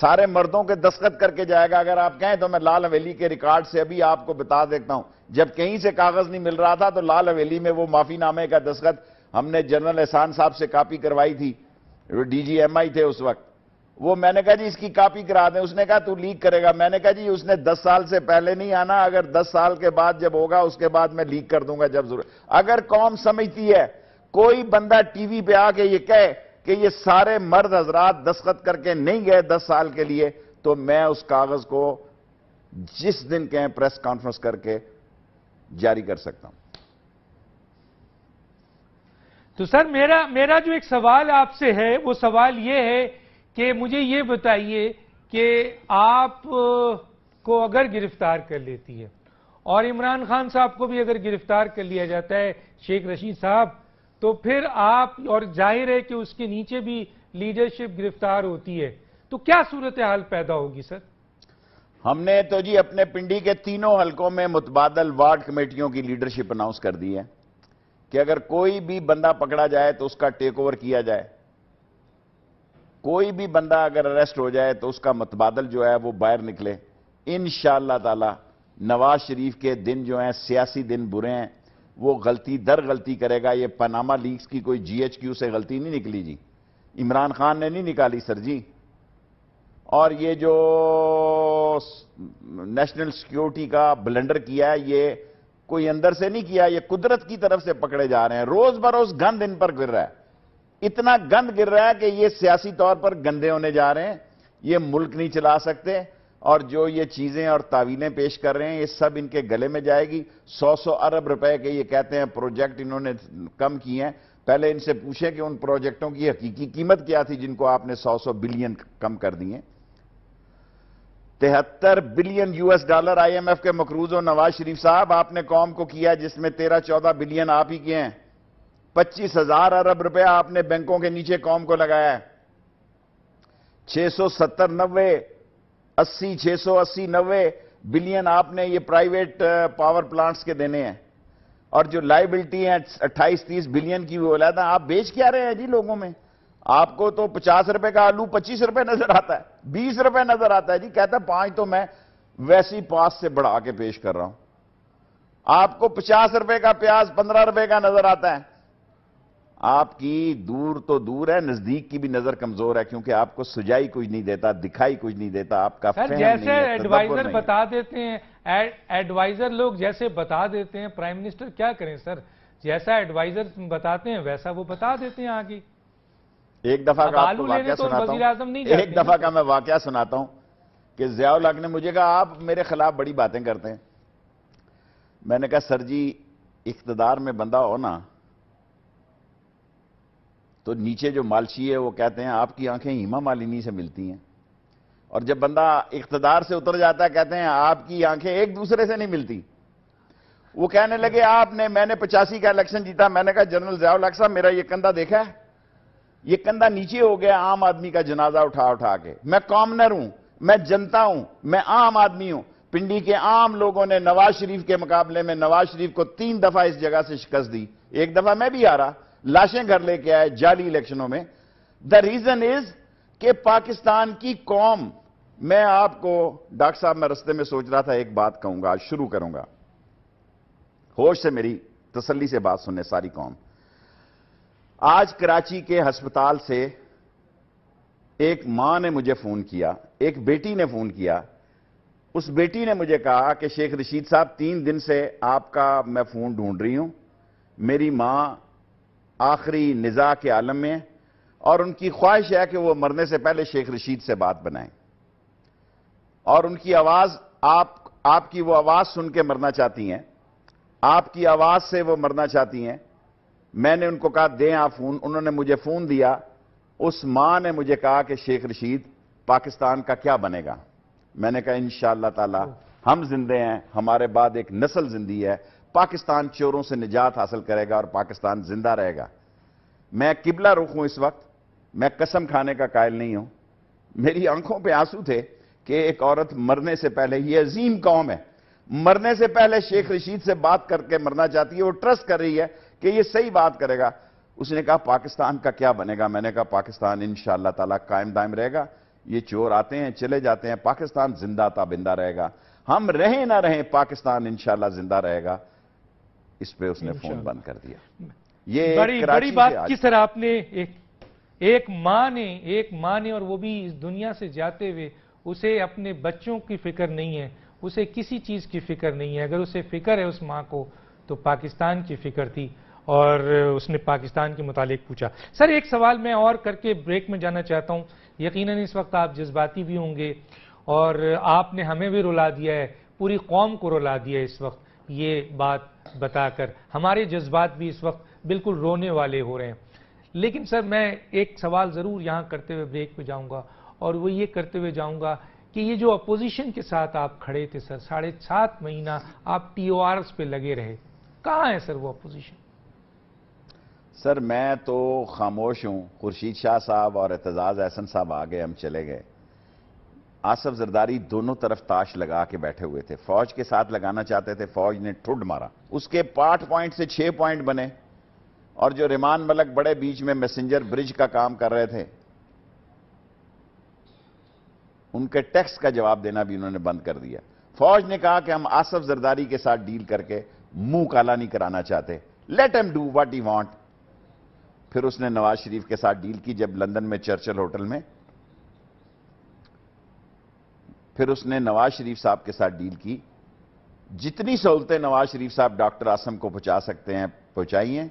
सारे मर्दों के दस्खत करके जाएगा अगर आप कहें तो मैं लाल हवेली के रिकॉर्ड से अभी आपको बता देता हूं जब कहीं से कागज नहीं मिल रहा था तो लाल हवेली में वो माफीनामे का दस्खत हमने जनरल एहसान साहब से कापी करवाई थी डीजीएमआई थे उस वक्त वो मैंने कहा जी इसकी कॉपी करा दें उसने कहा तू लीक करेगा मैंने कहा जी उसने 10 साल से पहले नहीं आना अगर 10 साल के बाद जब होगा उसके बाद मैं लीक कर दूंगा जब जरूर अगर कौम समझती है कोई बंदा टीवी पे आके ये कहे कि ये सारे मर्द हजरात दस्खत करके नहीं गए दस साल के लिए तो मैं उस कागज को जिस दिन कहें प्रेस कॉन्फ्रेंस करके जारी कर सकता हूं तो सर मेरा मेरा जो एक सवाल आपसे है वो सवाल ये है कि मुझे ये बताइए कि आप को अगर गिरफ्तार कर लेती है और इमरान खान साहब को भी अगर गिरफ्तार कर लिया जाता है शेख रशीद साहब तो फिर आप और जाहिर है कि उसके नीचे भी लीडरशिप गिरफ्तार होती है तो क्या सूरत हाल पैदा होगी सर हमने तो जी अपने पिंडी के तीनों हलकों में मुतबादल वार्ड कमेटियों की लीडरशिप अनाउंस कर दी है कि अगर कोई भी बंदा पकड़ा जाए तो उसका टेक ओवर किया जाए कोई भी बंदा अगर अरेस्ट हो जाए तो उसका मतबादल जो है वो बाहर निकले इन ताला नवाज शरीफ के दिन जो हैं सियासी दिन बुरे हैं वो गलती दर गलती करेगा ये पनामा लीग्स की कोई जीएचक्यू से गलती नहीं निकली जी इमरान खान ने नहीं निकाली सर जी और ये जो नेशनल सिक्योरिटी का ब्लेंडर किया है ये कोई अंदर से नहीं किया ये कुदरत की तरफ से पकड़े जा रहे हैं रोज बरोज गंद इन पर गिर रहा है इतना गंद गिर रहा है कि ये सियासी तौर पर गंदे होने जा रहे हैं ये मुल्क नहीं चला सकते और जो ये चीजें और तावीलें पेश कर रहे हैं ये सब इनके गले में जाएगी सौ सौ अरब रुपए के ये कहते हैं प्रोजेक्ट इन्होंने कम किए हैं पहले इनसे पूछें कि उन प्रोजेक्टों की हकीकी कीमत क्या थी जिनको आपने सौ सौ बिलियन कम कर दिए तिहत्तर बिलियन यूएस डॉलर आईएमएफ के मकरूज और नवाज शरीफ साहब आपने कौम को किया जिसमें तेरह चौदह बिलियन आप ही किए हैं पच्चीस हजार अरब रुपया आपने बैंकों के नीचे कौम को लगाया है छह सौ सत्तर नब्बे अस्सी छह सौ अस्सी नब्बे बिलियन आपने ये प्राइवेट पावर प्लांट्स के देने हैं और जो लाइबिलिटी है अट्ठाईस तीस बिलियन की वो था आप बेच क्या रहे हैं जी लोगों में आपको तो पचास रुपए का आलू पच्चीस रुपए नजर आता है बीस रुपए नजर आता है जी कहता पांच तो मैं वैसी पास से बढ़ा के पेश कर रहा हूं आपको पचास रुपए का प्याज पंद्रह रुपए का नजर आता है आपकी दूर तो दूर है नजदीक की भी नजर कमजोर है क्योंकि आपको सुझाई कुछ नहीं देता दिखाई कुछ नहीं देता आपका सर जैसे एडवाइजर बता देते हैं एडवाइजर लोग जैसे बता देते हैं प्राइम मिनिस्टर क्या करें सर जैसा एडवाइजर बताते हैं वैसा वो बता देते हैं आगे एक दफा का आपको वाक्य तो सुनाता हूँ एक दफा का मैं वाक्य सुनाता हूं कि जियाउल हक ने मुझे कहा आप मेरे खिलाफ बड़ी बातें करते हैं मैंने कहा सर जी इकतदार में बंदा हो ना तो नीचे जो मालशी है वो कहते हैं आपकी आंखें हिमा मालिनी से मिलती हैं और जब बंदा इकतदार से उतर जाता है कहते हैं आपकी आंखें एक दूसरे से नहीं मिलती वो कहने लगे आपने मैंने पचासी का इलेक्शन जीता मैंने कहा जनरल जयाउल हक साहब मेरा ये कंधा देखा है ये कंधा नीचे हो गया आम आदमी का जनाजा उठा उठा के मैं कॉमनर हूं मैं जनता हूं मैं आम आदमी हूं पिंडी के आम लोगों ने नवाज शरीफ के मुकाबले में नवाज शरीफ को तीन दफा इस जगह से शिकस्त दी एक दफा मैं भी आ रहा लाशें घर लेके आए जाली इलेक्शनों में द रीजन इज के पाकिस्तान की कौम मैं आपको डॉक्टर साहब मैं रस्ते में सोच रहा था एक बात कहूंगा आज शुरू करूंगा होश से मेरी तसल्ली से बात सुनने सारी कौम आज कराची के अस्पताल से एक मां ने मुझे फोन किया एक बेटी ने फोन किया उस बेटी ने मुझे कहा कि शेख रशीद साहब तीन दिन से आपका मैं फोन ढूंढ रही हूं मेरी मां आखिरी निज़ा के आलम में और उनकी ख्वाहिश है कि वह मरने से पहले शेख रशीद से बात बनाएं और उनकी आवाज़ आप आपकी वो आवाज़ सुन के मरना चाहती हैं आपकी आवाज़ से वो मरना चाहती हैं मैंने उनको कहा दें आप फ़ोन उन्होंने मुझे फ़ोन दिया उस मां ने मुझे कहा कि शेख रशीद पाकिस्तान का क्या बनेगा मैंने कहा इन ताला हम जिंदे हैं हमारे बाद एक नस्ल जिंदी है पाकिस्तान चोरों से निजात हासिल करेगा और पाकिस्तान जिंदा रहेगा मैं किबला रुख हूं इस वक्त मैं कसम खाने का कायल नहीं हूं मेरी आंखों पे आंसू थे कि एक औरत मरने से पहले ये अजीम कौम है मरने से पहले शेख रशीद से बात करके मरना चाहती है वो ट्रस्ट कर रही है कि ये सही बात करेगा उसने कहा पाकिस्तान का क्या बनेगा मैंने कहा पाकिस्तान इन ताला कायम दायम रहेगा ये चोर आते हैं चले जाते हैं पाकिस्तान जिंदा ताबिंदा रहेगा हम रहें ना रहें पाकिस्तान इन जिंदा रहेगा इस पे उसने फोन बंद कर दिया ये बड़ी बड़ी बात किस तरह आपने एक एक माँ ने एक माँ ने और वो भी इस दुनिया से जाते हुए उसे अपने बच्चों की फिक्र नहीं है उसे किसी चीज की फिक्र नहीं है अगर उसे फिक्र है उस मां को तो पाकिस्तान की फिक्र थी और उसने पाकिस्तान के मुतालिक पूछा सर एक सवाल मैं और करके ब्रेक में जाना चाहता हूं यकीनन इस वक्त आप जज्बाती भी होंगे और आपने हमें भी रुला दिया है पूरी कौम को रुला दिया है इस वक्त ये बात बताकर हमारे जज्बात भी इस वक्त बिल्कुल रोने वाले हो रहे हैं लेकिन सर मैं एक सवाल ज़रूर यहाँ करते हुए ब्रेक पे जाऊँगा और वो ये करते हुए जाऊँगा कि ये जो अपोजिशन के साथ आप खड़े थे सर साढ़े सात महीना आप टी पे लगे रहे कहाँ है सर वो अपोजिशन सर मैं तो खामोश हूँ खुर्शीद शाह साहब और एतजाज़ एहसन साहब आ गए हम चले गए आसफ जरदारी दोनों तरफ ताश लगा के बैठे हुए थे फौज के साथ लगाना चाहते थे फौज ने ठुड मारा उसके पांच पॉइंट से छह पॉइंट बने और जो रिमान मलक बड़े बीच में मैसेंजर ब्रिज का काम कर रहे थे उनके टैक्स का जवाब देना भी उन्होंने बंद कर दिया फौज ने कहा कि हम आसफ जरदारी के साथ डील करके मुंह काला नहीं कराना चाहते late am do watt E want फिर उसने नवाज शरीफ के साथ डील की जब लंदन में चर्चल होटल में फिर उसने नवाज शरीफ साहब के साथ डील की जितनी सहूलतें नवाज शरीफ साहब डॉक्टर आसम को पहुंचा सकते हैं पहुंचाइए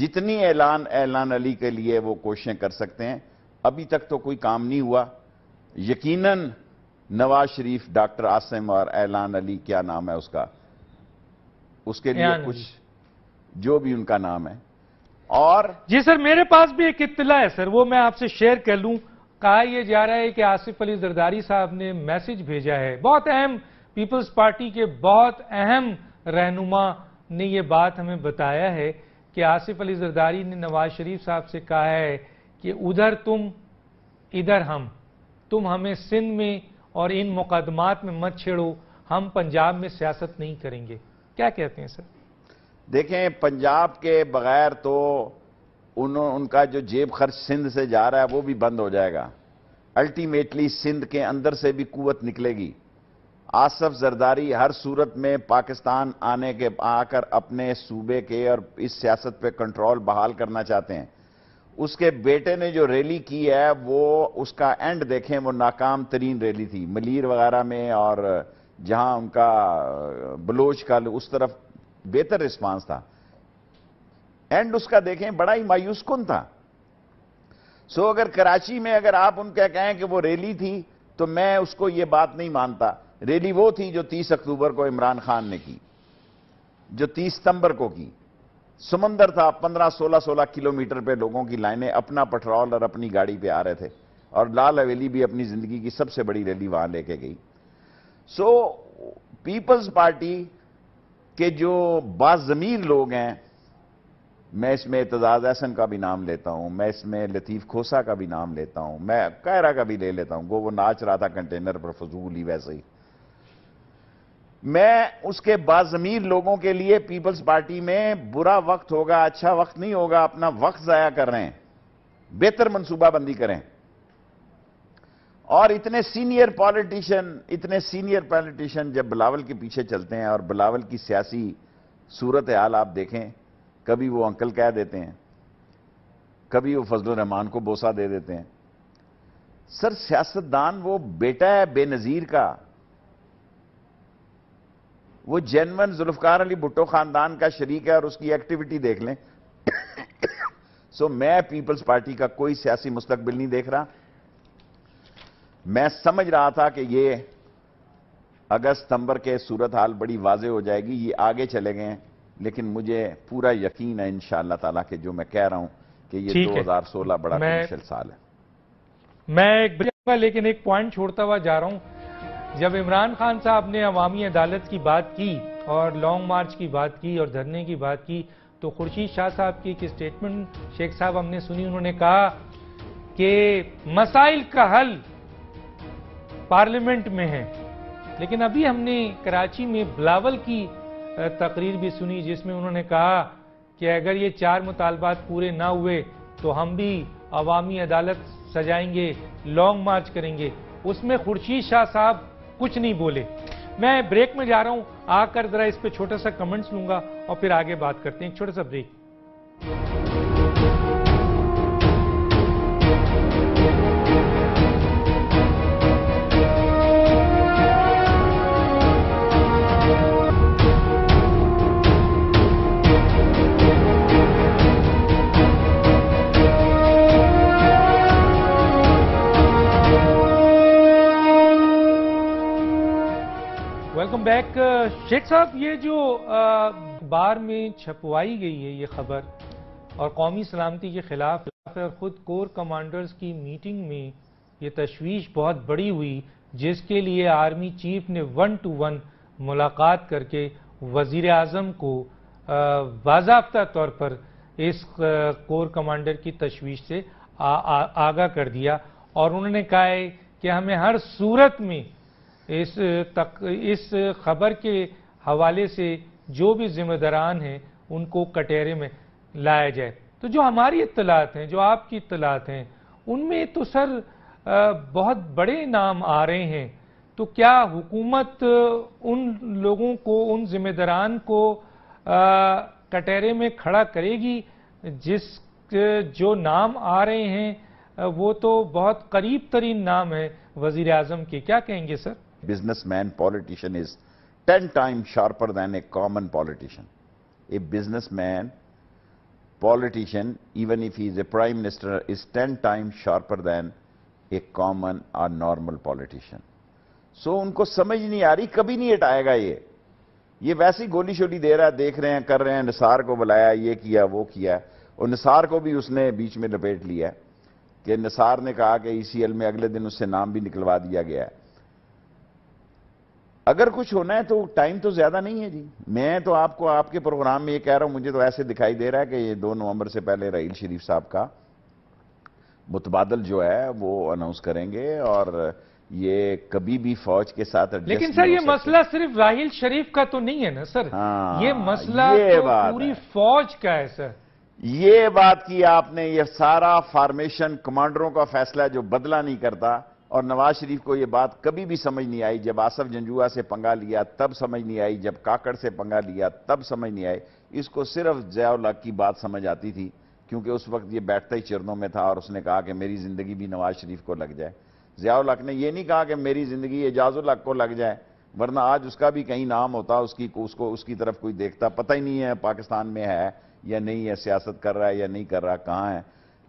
जितनी ऐलान ऐलान अली के लिए वो कोशिशें कर सकते हैं अभी तक तो कोई काम नहीं हुआ यकीनन नवाज शरीफ डॉक्टर आसम और ऐलान अली क्या नाम है उसका उसके लिए कुछ जो भी उनका नाम है और जी सर मेरे पास भी एक इतला है सर वो मैं आपसे शेयर कर लूं कहा यह जा रहा है कि आसिफ अली जरदारी साहब ने मैसेज भेजा है बहुत अहम पीपल्स पार्टी के बहुत अहम रहनुमा ने यह बात हमें बताया है कि आसिफ अली जरदारी ने नवाज शरीफ साहब से कहा है कि उधर तुम इधर हम तुम हमें सिंध में और इन मुकदमात में मत छेड़ो हम पंजाब में सियासत नहीं करेंगे क्या कहते हैं सर देखें पंजाब के बगैर तो उन उनका जो जेब खर्च सिंध से जा रहा है वो भी बंद हो जाएगा अल्टीमेटली सिंध के अंदर से भी कुवत निकलेगी आसफ जरदारी हर सूरत में पाकिस्तान आने के आकर अपने सूबे के और इस सियासत पे कंट्रोल बहाल करना चाहते हैं उसके बेटे ने जो रैली की है वो उसका एंड देखें वो नाकाम तरीन रैली थी मलिर वगैरह में और जहां उनका बलोच का उस तरफ बेहतर रिस्पांस था एंड उसका देखें बड़ा ही मायूस कन था सो so, अगर कराची में अगर आप उनका कहें कि वो रैली थी तो मैं उसको ये बात नहीं मानता रैली वो थी जो 30 अक्टूबर को इमरान खान ने की जो 30 सितंबर को की समंदर था 15-16-16 किलोमीटर पे लोगों की लाइनें अपना पेट्रोल और अपनी गाड़ी पे आ रहे थे और लाल हवेली भी अपनी जिंदगी की सबसे बड़ी रैली वहां लेके गई सो पीपल्स पार्टी के जो बाजमीर लोग हैं मैं इसमें एतजाज अहसन का भी नाम लेता हूं मैं इसमें लतीफ़ खोसा का भी नाम लेता हूं मैं कायरा का भी ले लेता हूं वो वो नाच रहा था कंटेनर पर फजूल ही वैसे ही मैं उसके बाजमीर लोगों के लिए पीपल्स पार्टी में बुरा वक्त होगा अच्छा वक्त नहीं होगा अपना वक्त ज़ाया कर रहे हैं बेहतर मनसूबाबंदी करें और इतने सीनियर पॉलिटिशियन इतने सीनियर पॉलिटिशियन जब बिलावल के पीछे चलते हैं और बिलावल की सियासी सूरत हाल आप देखें कभी वो अंकल कह देते हैं कभी वो फजल रहमान को बोसा दे देते हैं सर सियासतदान वो बेटा है बेनजीर का वो जैनवन जुल्फकार अली भुट्टो खानदान का शरीक है और उसकी एक्टिविटी देख लें सो so, मैं पीपल्स पार्टी का कोई सियासी मुस्तकबिल नहीं देख रहा मैं समझ रहा था कि ये अगस्त सितंबर के सूरत हाल बड़ी वाजे हो जाएगी ये आगे चले गए हैं लेकिन मुझे पूरा यकीन है इन ताला के जो मैं कह रहा हूं कि ये 2016 बड़ा क्रूशल साल है मैं एक लेकिन एक पॉइंट छोड़ता हुआ जा रहा हूं जब इमरान खान साहब ने अवामी अदालत की बात की और लॉन्ग मार्च की बात की और धरने की बात की तो खुर्शीद शाह साहब की एक स्टेटमेंट शेख साहब हमने सुनी उन्होंने कहा कि मसाइल का हल पार्लियामेंट में है लेकिन अभी हमने कराची में बिलावल की तकरीर भी सुनी जिसमें उन्होंने कहा कि अगर ये चार मुतालबात पूरे ना हुए तो हम भी अवामी अदालत सजाएंगे लॉन्ग मार्च करेंगे उसमें खुर्शीद शाह साहब कुछ नहीं बोले मैं ब्रेक में जा रहा हूं आकर जरा इस पर छोटा सा कमेंट्स लूंगा और फिर आगे बात करते हैं छोटा सा ब्रेक बैक शेख uh, साहब ये जो uh, बार में छपवाई गई है ये खबर और कौमी सलामती के खिलाफ और ख़ुद कोर कमांडर्स की मीटिंग में ये तशवीश बहुत बड़ी हुई जिसके लिए आर्मी चीफ ने वन टू वन मुलाकात करके वजीर अजम को uh, बाजाबा तौर पर इस कोर कमांडर की तशवीश से आगाह कर दिया और उन्होंने कहा है कि हमें हर सूरत में इस तक इस खबर के हवाले से जो भी जिम्मेदारान हैं उनको कटेरे में लाया जाए तो जो हमारी इतलात हैं जो आपकी इतलात हैं उनमें तो सर बहुत बड़े नाम आ रहे हैं तो क्या हुकूमत उन लोगों को उन जिम्मेदारान को कटेरे में खड़ा करेगी जिस जो नाम आ रहे हैं वो तो बहुत करीब तरीन नाम है वजीर अजम के क्या कहेंगे sir businessman politician is 10 times sharper than a common politician. A businessman politician, even if he is a prime minister, is 10 times sharper than a common or normal politician. So unko samajh nahi aa rahi kabhi nahi hatayega ye ये वैसी गोली शोली दे रहा है देख रहे हैं कर रहे हैं निसार को बुलाया ये किया वो किया और निसार को भी उसने बीच में लपेट लिया कि निसार ने कहा कि ईसीएल में अगले दिन उससे नाम भी निकलवा दिया गया है अगर कुछ होना है तो टाइम तो ज्यादा नहीं है जी मैं तो आपको आपके प्रोग्राम में ये कह रहा हूं मुझे तो ऐसे दिखाई दे रहा है कि ये दो नवंबर से पहले रईल शरीफ साहब का मुतबादल जो है वो अनाउंस करेंगे और ये कभी भी फौज के साथ लेकिन सर ये मसला सिर्फ राहिल शरीफ का तो नहीं है ना सर हाँ, ये मसला ये तो पूरी फौज का है सर ये बात की आपने ये सारा फॉर्मेशन कमांडरों का फैसला जो बदला नहीं करता और नवाज शरीफ को ये बात कभी भी समझ नहीं आई जब आसफ जंजुआ से पंगा लिया तब समझ नहीं आई जब काकड़ से पंगा लिया तब समझ नहीं आई इसको सिर्फ जयाउल्ला की बात समझ आती थी क्योंकि उस वक्त ये बैठता ही चरणों में था और उसने कहा कि मेरी ज़िंदगी भी नवाज शरीफ को लग जाए ज़ियाउल ने यह नहीं कहा कि मेरी ज़िंदगी एजाजुल हक को लग जाए वरना आज उसका भी कहीं नाम होता उसकी उसको उसकी तरफ कोई देखता पता ही नहीं है पाकिस्तान में है या नहीं है सियासत कर रहा है या नहीं कर रहा कहाँ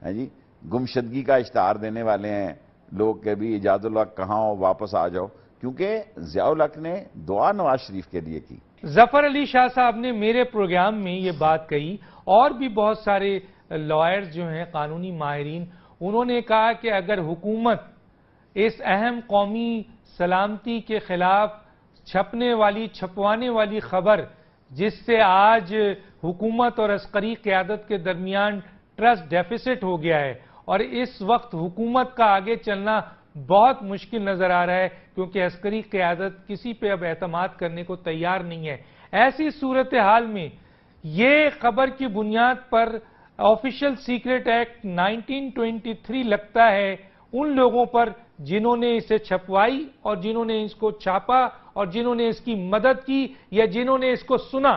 है जी गुमशदगी का इश्तहार देने वाले हैं लोग के भी इजाजुल्ला कहाँ हो वापस आ जाओ क्योंकि जियाउल हक ने दुआ नवाज शरीफ के लिए की जफर अली शाह साहब ने मेरे प्रोग्राम में ये बात कही और भी बहुत सारे लॉयर्स जो हैं कानूनी माहरीन उन्होंने कहा कि अगर हुकूमत इस अहम कौमी सलामती के खिलाफ छपने वाली छपवाने वाली खबर जिससे आज हुकूमत और अस्करी क्यादत के दरमियान ट्रस्ट डेफिसिट हो गया है और इस वक्त हुकूमत का आगे चलना बहुत मुश्किल नजर आ रहा है क्योंकि अस्करी क्यादत किसी पे अब एतमाद करने को तैयार नहीं है ऐसी सूरत हाल में ये खबर की बुनियाद पर ऑफिशियल सीक्रेट एक्ट 1923 लगता है उन लोगों पर जिन्होंने इसे छपवाई और जिन्होंने इसको छापा और जिन्होंने इसकी मदद की या जिन्होंने इसको सुना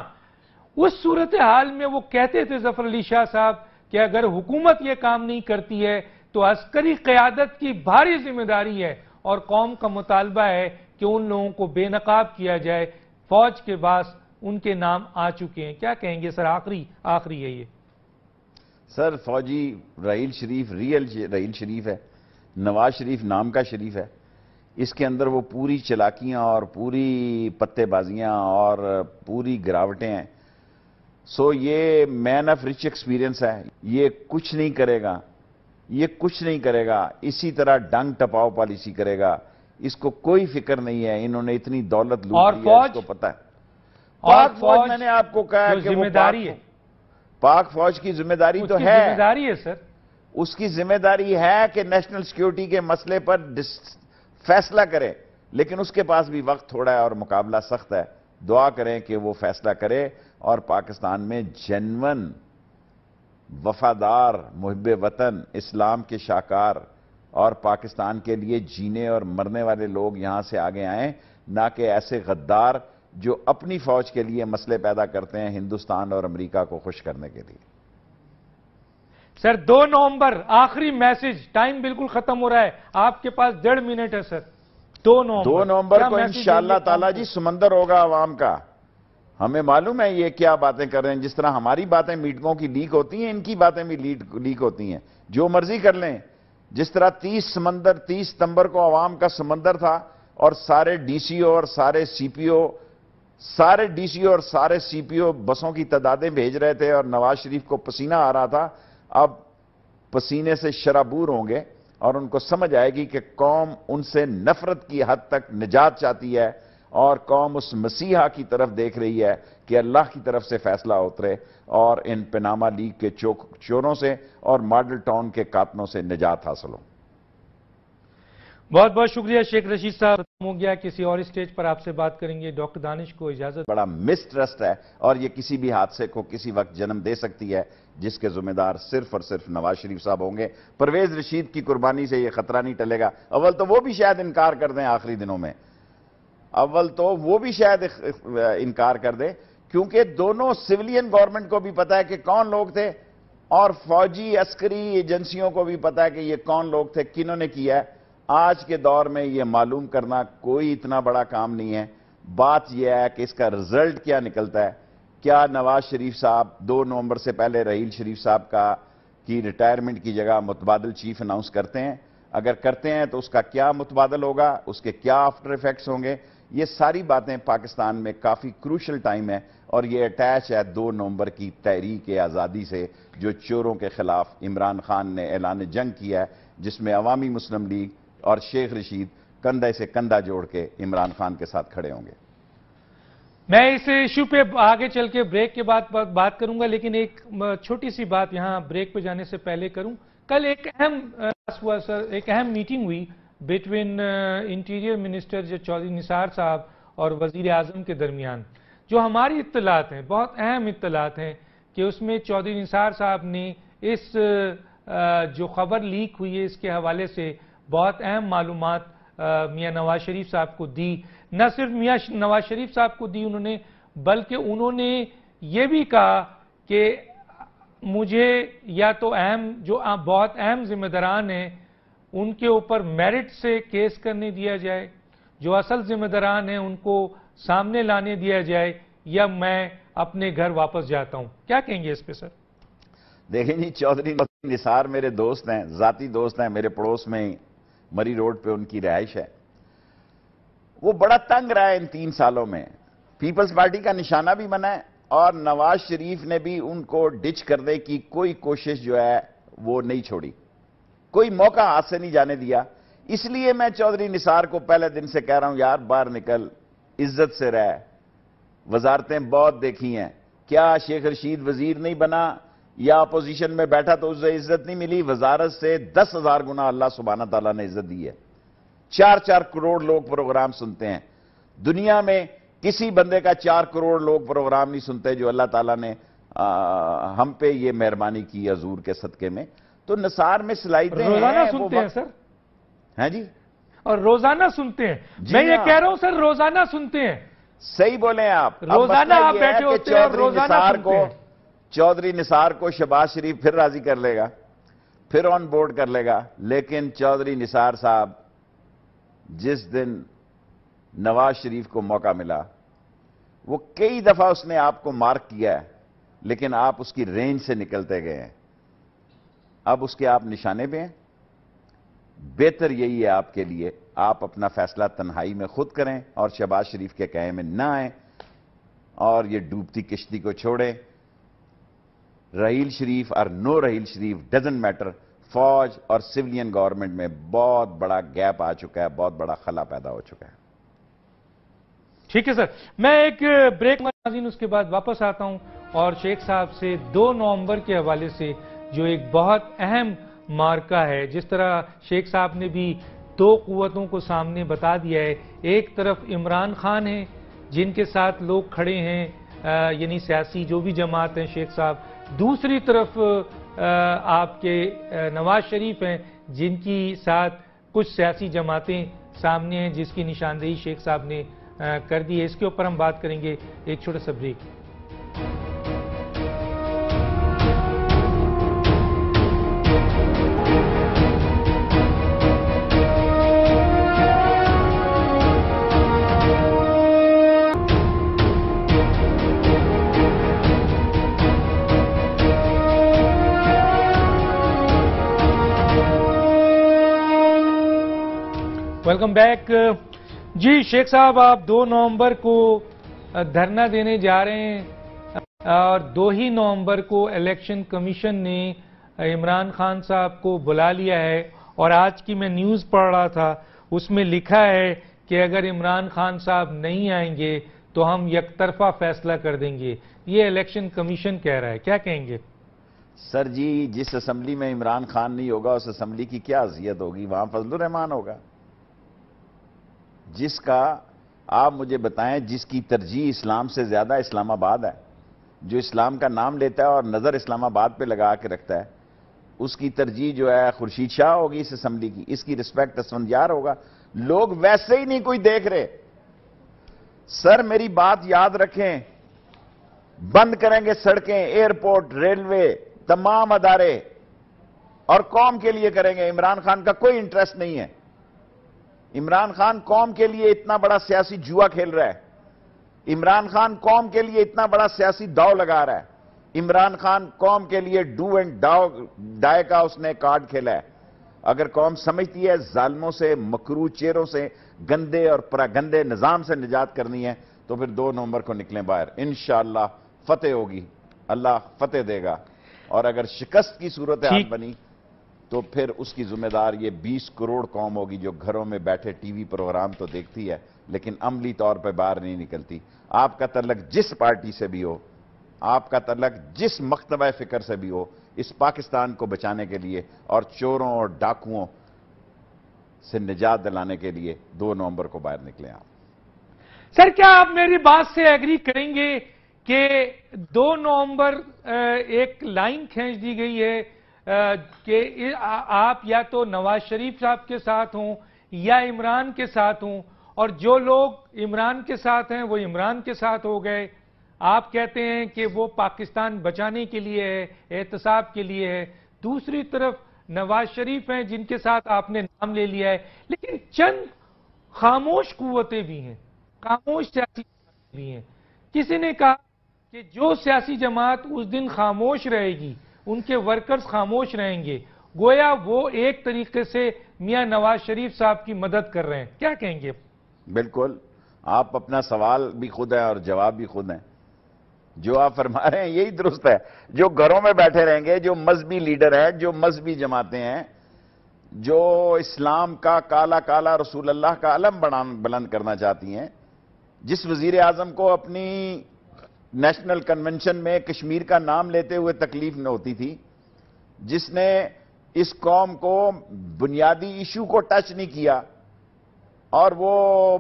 उस सूरत हाल में वो कहते थे जफर अली शाह साहब कि अगर हुकूमत ये काम नहीं करती है तो अस्करी क्यादत की भारी जिम्मेदारी है और कौम का मुतालबा है कि उन लोगों को बेनकाब किया जाए फौज के पास उनके नाम आ चुके हैं क्या कहेंगे सर आखिरी आखिरी है ये सर फौजी रहील शरीफ रियल रहील शरीफ है नवाज शरीफ नाम का शरीफ है इसके अंदर वो पूरी चलाकियां और पूरी पत्तेबाजियां और पूरी गिरावटें हैं सो so, ये मैन ऑफ रिच एक्सपीरियंस है ये कुछ नहीं करेगा ये कुछ नहीं करेगा इसी तरह डंग टपाव पॉलिसी करेगा इसको कोई फिक्र नहीं है इन्होंने इतनी दौलत लूट और है इसको पता है और पाक फौज मैंने आपको कहा कि जिम्मेदारी है पाक फौज की जिम्मेदारी तो है जिम्मेदारी है सर उसकी जिम्मेदारी है कि नेशनल सिक्योरिटी के मसले पर फैसला करे लेकिन उसके पास भी वक्त थोड़ा है और मुकाबला सख्त है दुआ करें कि वो फैसला करे और पाकिस्तान में जनवन वफादार मुहब वतन इस्लाम के शाकार और पाकिस्तान के लिए जीने और मरने वाले लोग यहां से आगे आए ना कि ऐसे गद्दार जो अपनी फौज के लिए मसले पैदा करते हैं हिंदुस्तान और अमेरिका को खुश करने के लिए सर दो नवंबर आखिरी मैसेज टाइम बिल्कुल खत्म हो रहा है आपके पास डेढ़ मिनट है सर दो नवंबर दो नवंबर को इंशाला ताला जी समंदर होगा आवाम का हमें मालूम है ये क्या बातें कर रहे हैं जिस तरह हमारी बातें मीटिंगों की लीक होती हैं इनकी बातें भी लीक होती हैं जो मर्जी कर लें जिस तरह तीस समंदर तीस सितंबर को आवाम का समंदर था और सारे डीसीओ और सारे सीपीओ सारे डीसीओ और सारे सीपीओ बसों की तादादें भेज रहे थे और नवाज शरीफ को पसीना आ रहा था अब पसीने से शराबूर होंगे और उनको समझ आएगी कि कौम उनसे नफरत की हद तक निजात चाहती है और कौम उस मसीहा की तरफ देख रही है कि अल्लाह की तरफ से फैसला उतरे और इन पनामा लीग के चोक चोरों से और मॉडल टाउन के कातनों से निजात हासिल हो बहुत बहुत शुक्रिया शेख रशीद साहब हो गया किसी और स्टेज पर आपसे बात करेंगे डॉक्टर दानिश को इजाजत बड़ा मिसट्रस्ट है और ये किसी भी हादसे को किसी वक्त जन्म दे सकती है जिसके जिम्मेदार सिर्फ और सिर्फ नवाज शरीफ साहब होंगे परवेज रशीद की कुर्बानी से यह खतरा नहीं टलेगा अव्वल तो वो भी शायद इनकार कर दें आखिरी दिनों में अव्वल तो वो भी शायद इनकार कर दे क्योंकि दोनों सिविलियन गवर्नमेंट को भी पता है कि कौन लोग थे और फौजी अस्करी एजेंसियों को भी पता है कि ये कौन लोग थे किन्होंने किया है आज के दौर में ये मालूम करना कोई इतना बड़ा काम नहीं है बात यह है कि इसका रिजल्ट क्या निकलता है क्या नवाज शरीफ साहब दो नवंबर से पहले रहील शरीफ साहब का की रिटायरमेंट की जगह मुतबादल चीफ अनाउंस करते हैं अगर करते हैं तो उसका क्या मुतबादल होगा उसके क्या आफ्टर इफेक्ट्स होंगे ये सारी बातें पाकिस्तान में काफ़ी क्रूशल टाइम है और ये अटैच है दो नवंबर की तहरीक आज़ादी से जो चोरों के खिलाफ इमरान खान ने ऐलान जंग किया है जिसमें अवामी मुस्लिम लीग और शेख रशीद कंधे से कंधा जोड़ के इमरान खान के साथ खड़े होंगे मैं इस इशू पे आगे चल के ब्रेक के बाद बात करूंगा लेकिन एक छोटी सी बात यहां ब्रेक पे जाने से पहले करूं कल एक अहम हुआ सर एक अहम मीटिंग हुई बिटवीन इंटीरियर मिनिस्टर जो चौधरी निसार साहब और वजीर अजम के दरमियान जो हमारी इतलात हैं बहुत अहम इतलात हैं कि उसमें चौधरी निसार साहब ने इस uh, uh, जो खबर लीक हुई है इसके हवाले से बहुत अहम मालूम uh, मियाँ नवाज शरीफ साहब को दी न सिर्फ मियाँ नवाज शरीफ साहब को दी उन्होंने बल्कि उन्होंने ये भी कहा कि मुझे या तो अहम जो बहुत अहम जिम्मेदारान हैं उनके ऊपर मेरिट से केस करने दिया जाए जो असल जिम्मेदारान है उनको सामने लाने दिया जाए या मैं अपने घर वापस जाता हूं क्या कहेंगे इस पे सर देखें जी चौधरी निसार मेरे दोस्त हैं जाति दोस्त हैं मेरे पड़ोस में मरी रोड पे उनकी रिहाइश है वो बड़ा तंग रहा है इन तीन सालों में पीपल्स पार्टी का निशाना भी बना है और नवाज शरीफ ने भी उनको डिच करने की कोई कोशिश जो है वो नहीं छोड़ी कोई मौका हाथ से नहीं जाने दिया इसलिए मैं चौधरी निसार को पहले दिन से कह रहा हूं यार बाहर निकल इज्जत से रह वजारतें बहुत देखी हैं क्या शेख रशीद वजीर नहीं बना या अपोजिशन में बैठा तो उसे इज्जत नहीं मिली वजारत से दस हजार गुना अल्लाह सुबाना तला ने इज्जत दी है चार चार करोड़ लोग प्रोग्राम सुनते हैं दुनिया में किसी बंदे का चार करोड़ लोग प्रोग्राम नहीं सुनते जो अल्लाह तला ने आ, हम पे ये मेहरबानी की हजूर के सदके में तो नसार में स्लाइडें रोजाना सुनते हैं सर हैं हाँ जी और रोजाना सुनते हैं मैं ये हाँ। कह रहा हूं सर रोजाना सुनते हैं सही बोले आप रोजाना आप बैठे होते चौधरी निसार को चौधरी निसार को शबाज शरीफ फिर राजी कर लेगा फिर ऑन बोर्ड कर लेगा लेकिन चौधरी निसार साहब जिस दिन नवाज शरीफ को मौका मिला वो कई दफा उसने आपको मार्क किया है लेकिन आप उसकी रेंज से निकलते गए हैं अब उसके आप निशाने पे हैं बेहतर यही है आपके लिए आप अपना फैसला तन्हाई में खुद करें और शहबाज शरीफ के कहे में ना आए और ये डूबती किश्ती को छोड़ें रहील शरीफ और no Raheel Sharif doesn't matter फौज और सिविलियन गवर्नमेंट में बहुत बड़ा गैप आ चुका है बहुत बड़ा खला पैदा हो चुका है ठीक है सर मैं एक ब्रेक उसके बाद वापस आता हूं और शेख साहब से 2 नवंबर के हवाले से जो एक बहुत अहम मार्का है जिस तरह शेख साहब ने भी दो कुतों को सामने बता दिया है एक तरफ इमरान खान हैं जिनके साथ लोग खड़े हैं यानी सियासी जो भी जमात हैं शेख साहब दूसरी तरफ आ, आपके नवाज शरीफ हैं जिनकी साथ कुछ सियासी जमातें सामने हैं जिसकी निशानदेही शेख साहब ने आ, कर दी है इसके ऊपर हम बात करेंगे एक छोटा सा ब्रेक वेलकम बैक जी शेख साहब आप 2 नवंबर को धरना देने जा रहे हैं और 2 ही नवंबर को इलेक्शन कमीशन ने इमरान खान साहब को बुला लिया है और आज की मैं न्यूज़ पढ़ रहा था उसमें लिखा है कि अगर इमरान खान साहब नहीं आएंगे तो हम यकतरफा फैसला कर देंगे ये इलेक्शन कमीशन कह रहा है क्या कहेंगे सर जी जिस असम्बली में इमरान खान नहीं होगा उस असम्बली की क्या अजियत होगी वहां फजलुरहमान रहमान होगा जिसका आप मुझे बताएं जिसकी तरजीह इस्लाम से ज़्यादा इस्लामाबाद है जो इस्लाम का नाम लेता है और नज़र इस्लामाबाद पे लगा के रखता है उसकी तरजीह जो है खुर्शीद शाह होगी इस असम्बली की इसकी रिस्पेक्ट यार होगा लोग वैसे ही नहीं कोई देख रहे सर मेरी बात याद रखें बंद करेंगे सड़कें एयरपोर्ट रेलवे तमाम अदारे और कौम के लिए करेंगे इमरान खान का कोई इंटरेस्ट नहीं है इमरान खान कौम के लिए इतना बड़ा सियासी जुआ खेल रहा है इमरान खान कौम के लिए इतना बड़ा सियासी दाव लगा रहा है इमरान खान कौम के लिए डू एंड डाव डाय का उसने कार्ड खेला है अगर कौम समझती है जालमों से मकरू चेहरों से गंदे और परागंदे निजाम से निजात करनी है तो फिर दो नवंबर को निकलें बाहर इन फतेह होगी अल्लाह फतेह देगा और अगर शिकस्त की सूरत हाल बनी तो फिर उसकी जिम्मेदार ये 20 करोड़ कौम होगी जो घरों में बैठे टीवी प्रोग्राम तो देखती है लेकिन अमली तौर पर बाहर नहीं निकलती आपका तलक जिस पार्टी से भी हो आपका तलक जिस मकतब फ़िक्र से भी हो इस पाकिस्तान को बचाने के लिए और चोरों और डाकुओं से निजात दिलाने के लिए दो नवंबर को बाहर निकले आप सर क्या आप मेरी बात से एग्री करेंगे कि दो नवंबर एक लाइन खींच दी गई है कि आप या तो नवाज शरीफ साहब के साथ हों या इमरान के साथ हों और जो लोग इमरान के साथ हैं वो इमरान के साथ हो गए आप कहते हैं कि वो पाकिस्तान बचाने के लिए है एहतसाब के लिए है दूसरी तरफ नवाज शरीफ हैं जिनके साथ आपने नाम ले लिया है लेकिन चंद खामोश कुतें भी हैं खामोश सियासी भी हैं किसी ने कहा कि जो सियासी जमात उस दिन खामोश रहेगी उनके वर्कर्स खामोश रहेंगे गोया वो एक तरीके से मियां नवाज शरीफ साहब की मदद कर रहे हैं क्या कहेंगे बिल्कुल आप अपना सवाल भी खुद है और जवाब भी खुद है जो आप फरमा रहे हैं यही दुरुस्त है जो घरों में बैठे रहेंगे जो मजहबी लीडर हैं जो मजहबी जमातें हैं जो इस्लाम का काला काला रसूल अल्लाह का अलम बना बुलंद करना चाहती हैं जिस वजीर आजम को अपनी नेशनल कन्वेंशन में कश्मीर का नाम लेते हुए तकलीफ न होती थी जिसने इस कौम को बुनियादी इशू को टच नहीं किया और वो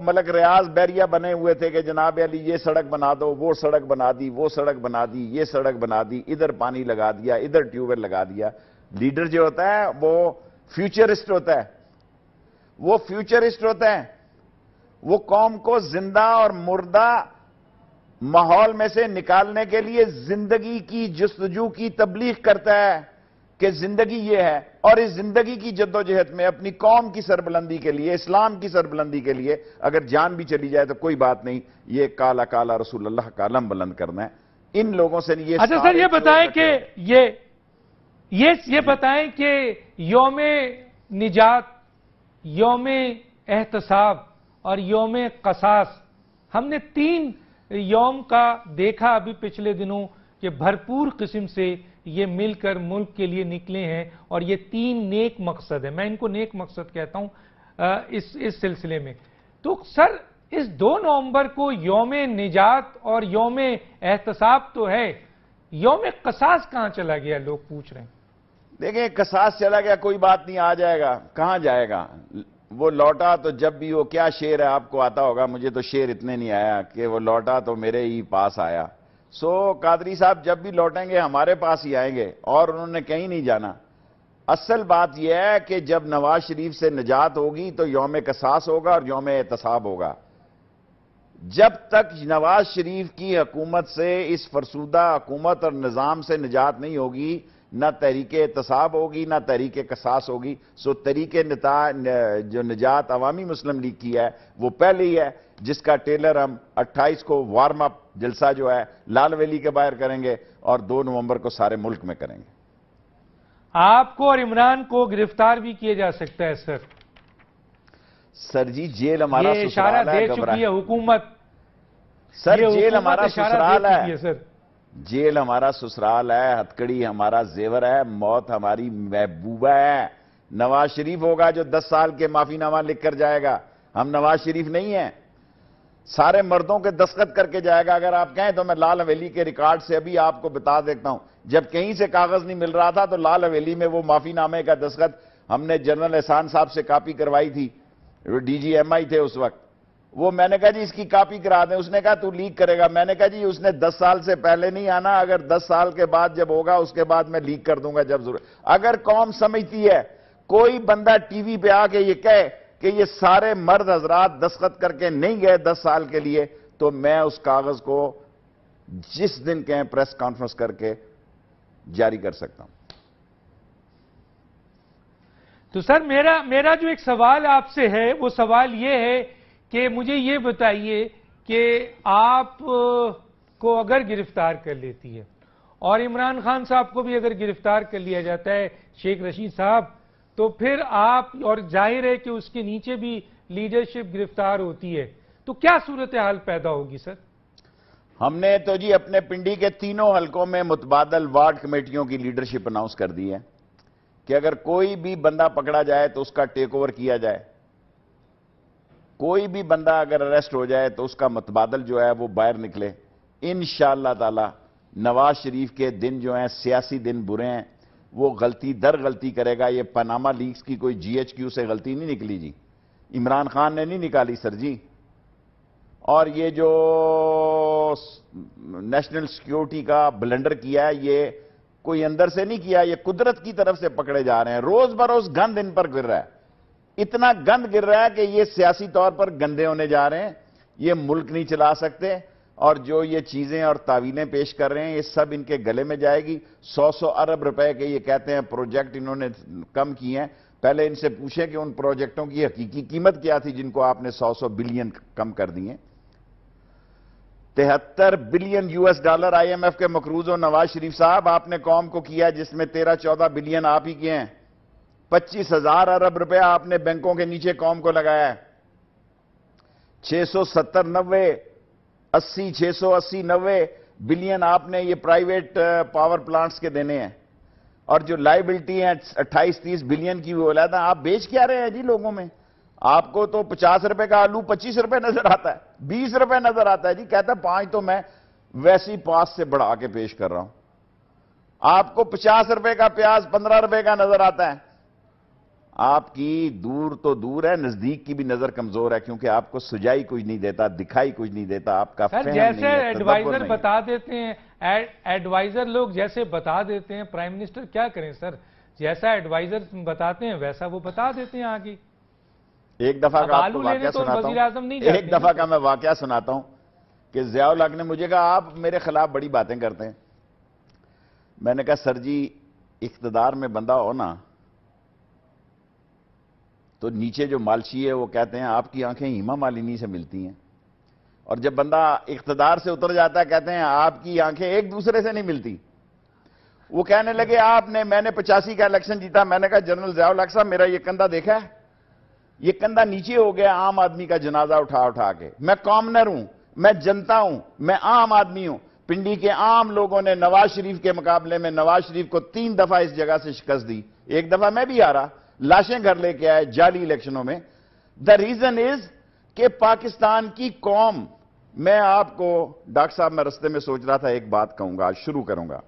मलक रियाज बैरिया बने हुए थे कि जनाब अली ये सड़क बना दो वो सड़क बना दी वो सड़क बना दी ये सड़क बना दी इधर पानी लगा दिया इधर ट्यूबवेल लगा दिया लीडर जो होता है वो फ्यूचरिस्ट होता है वो फ्यूचरिस्ट होता है वो कौम को जिंदा और मुर्दा माहौल में से निकालने के लिए जिंदगी की जस्तजू की तबलीग करता है कि जिंदगी यह है और इस जिंदगी की जद्दोजहद में अपनी कौम की सरबलंदी के लिए इस्लाम की सरबलंदी के लिए अगर जान भी चली जाए तो कोई बात नहीं ये काला काला रसूल अल्लाह का आलम बुलंद करना है इन लोगों से ये अच्छा सर ये बताएं कि ये ये ये बताएं कि योम निजात योम एहतसाब और योम कसास हमने तीन यौम का देखा अभी पिछले दिनों कि भरपूर किस्म से ये मिलकर मुल्क के लिए निकले हैं और ये तीन नेक मकसद है मैं इनको नेक मकसद कहता हूं इस इस सिलसिले में तो सर इस दो नवंबर को योम निजात और योम एहतसाब तो है योम कसास कहां चला गया लोग पूछ रहे हैं देखें कसास चला गया कोई बात नहीं आ जाएगा कहां जाएगा वो लौटा तो जब भी वो क्या शेर है आपको आता होगा मुझे तो शेर इतने नहीं आया कि वो लौटा तो मेरे ही पास आया सो कादरी साहब जब भी लौटेंगे हमारे पास ही आएंगे और उन्होंने कहीं नहीं जाना असल बात यह है कि जब नवाज शरीफ से निजात होगी तो योम कसास होगा और योम एहतसाब होगा जब तक नवाज शरीफ की हकूमत से इस फरसूदा हकूमत और निज़ाम से निजात नहीं होगी ना तहरीके एहतसाब होगी ना तहरीक कसास होगी सो तरीके नता जो निजात अवामी मुस्लिम लीग की है वो पहले ही है जिसका टेलर हम 28 को वार्म अप जलसा जो है लाल वैली के बाहर करेंगे और दो नवंबर को सारे मुल्क में करेंगे आपको और इमरान को गिरफ्तार भी किया जा सकता है सर सर जी जेल हमारा इशारा दे चुकी है हुकूमत सर जेल हमारा ससुराल है सर जेल हमारा ससुराल है हथकड़ी हमारा जेवर है मौत हमारी महबूबा है नवाज शरीफ होगा जो दस साल के माफीनामा लिख कर जाएगा हम नवाज शरीफ नहीं हैं सारे मर्दों के दस्खत करके जाएगा अगर आप कहें तो मैं लाल हवेली के रिकॉर्ड से अभी आपको बता देता हूं जब कहीं से कागज नहीं मिल रहा था तो लाल हवेली में वो माफीनामे का दस्खत हमने जनरल एहसान साहब से कापी करवाई थी डीजीएमआई थे उस वक्त वो मैंने कहा जी इसकी कॉपी करा दें उसने कहा तू लीक करेगा मैंने कहा जी उसने 10 साल से पहले नहीं आना अगर 10 साल के बाद जब होगा उसके बाद मैं लीक कर दूंगा जब जरूर अगर कौम समझती है कोई बंदा टीवी पे आके ये कहे कि ये सारे मर्द हजरात दस्खत करके नहीं गए दस साल के लिए तो मैं उस कागज को जिस दिन कहें प्रेस कॉन्फ्रेंस करके जारी कर सकता हूं तो सर मेरा मेरा जो एक सवाल आपसे है वो सवाल ये है कि मुझे ये बताइए कि आप को अगर गिरफ्तार कर लेती है और इमरान खान साहब को भी अगर गिरफ्तार कर लिया जाता है शेख रशीद साहब तो फिर आप और जाहिर है कि उसके नीचे भी लीडरशिप गिरफ्तार होती है तो क्या सूरत हाल पैदा होगी सर हमने तो जी अपने पिंडी के तीनों हलकों में मुतबादल वार्ड कमेटियों की लीडरशिप अनाउंस कर दी है कि अगर कोई भी बंदा पकड़ा जाए तो उसका टेक ओवर किया जाए कोई भी बंदा अगर अरेस्ट हो जाए तो उसका मतबादल जो है वो बाहर निकले इन ताला नवाज शरीफ के दिन जो हैं सियासी दिन बुरे हैं वो गलती दर गलती करेगा ये पनामा लीग्स की कोई क्यू से गलती नहीं निकली जी इमरान खान ने नहीं निकाली सर जी और ये जो नेशनल सिक्योरिटी का ब्लेंडर किया है ये कोई अंदर से नहीं किया ये कुदरत की तरफ से पकड़े जा रहे हैं रोज बरोज गंद इन पर गिर रहा है इतना गंद गिर रहा है कि ये सियासी तौर पर गंदे होने जा रहे हैं ये मुल्क नहीं चला सकते और जो ये चीजें और तावीलें पेश कर रहे हैं ये सब इनके गले में जाएगी सौ सौ अरब रुपए के ये कहते हैं प्रोजेक्ट इन्होंने कम किए हैं पहले इनसे पूछें कि उन प्रोजेक्टों की हकीकी कीमत क्या थी जिनको आपने सौ सौ बिलियन कम कर दिए तिहत्तर बिलियन यूएस डॉलर आईएमएफ के मकरूज और नवाज शरीफ साहब आपने कौम को किया जिसमें तेरह चौदह बिलियन आप ही किए हैं पच्चीस हजार अरब रुपया आपने बैंकों के नीचे कौम को लगाया है छह सौ सत्तर नब्बे अस्सी छह सौ अस्सी नब्बे बिलियन आपने ये प्राइवेट पावर प्लांट्स के देने हैं और जो लाइबिलिटी है अट्ठाईस तीस बिलियन की वो बोला था आप बेच क्या रहे हैं जी लोगों में आपको तो पचास रुपए का आलू पच्चीस रुपए नजर आता है बीस रुपए नजर आता है जी कहता पांच तो मैं वैसी पास से बढ़ा के पेश कर रहा हूं आपको पचास रुपए का प्याज पंद्रह रुपए का नजर आता है आपकी दूर तो दूर है नजदीक की भी नजर कमजोर है क्योंकि आपको सुझाई कुछ नहीं देता दिखाई कुछ नहीं देता आपका सर जैसे एडवाइजर बता देते हैं एडवाइजर लोग जैसे बता देते हैं प्राइम मिनिस्टर क्या करें सर जैसा एडवाइजर बताते हैं वैसा वो बता देते हैं आगे एक दफा का आपको वाक्य तो सुनाता हूँ एक दफा का मैं वाक्य सुनाता हूं कि जयाउल हक ने मुझे कहा आप मेरे खिलाफ बड़ी बातें करते हैं मैंने कहा सर जी इकतदार में बंदा हो ना तो नीचे जो मालशी है वो कहते हैं आपकी आंखें हिमा मालिनी से मिलती हैं और जब बंदा इकतदार से उतर जाता है कहते हैं आपकी आंखें एक दूसरे से नहीं मिलती वो कहने लगे आपने मैंने पचासी का इलेक्शन जीता मैंने कहा जनरल जयाउल हक साहब मेरा ये कंधा देखा है ये कंधा नीचे हो गया आम आदमी का जनाजा उठा उठा के मैं कॉमनर हूं मैं जनता हूं मैं आम आदमी हूं पिंडी के आम लोगों ने नवाज शरीफ के मुकाबले में नवाज शरीफ को तीन दफा इस जगह से शिकस्त दी एक दफा मैं भी आ रहा लाशें घर लेके आए जाली इलेक्शनों में द रीजन इज के पाकिस्तान की कौम मैं आपको डॉक्टर साहब मैं रस्ते में सोच रहा था एक बात कहूंगा आज शुरू करूंगा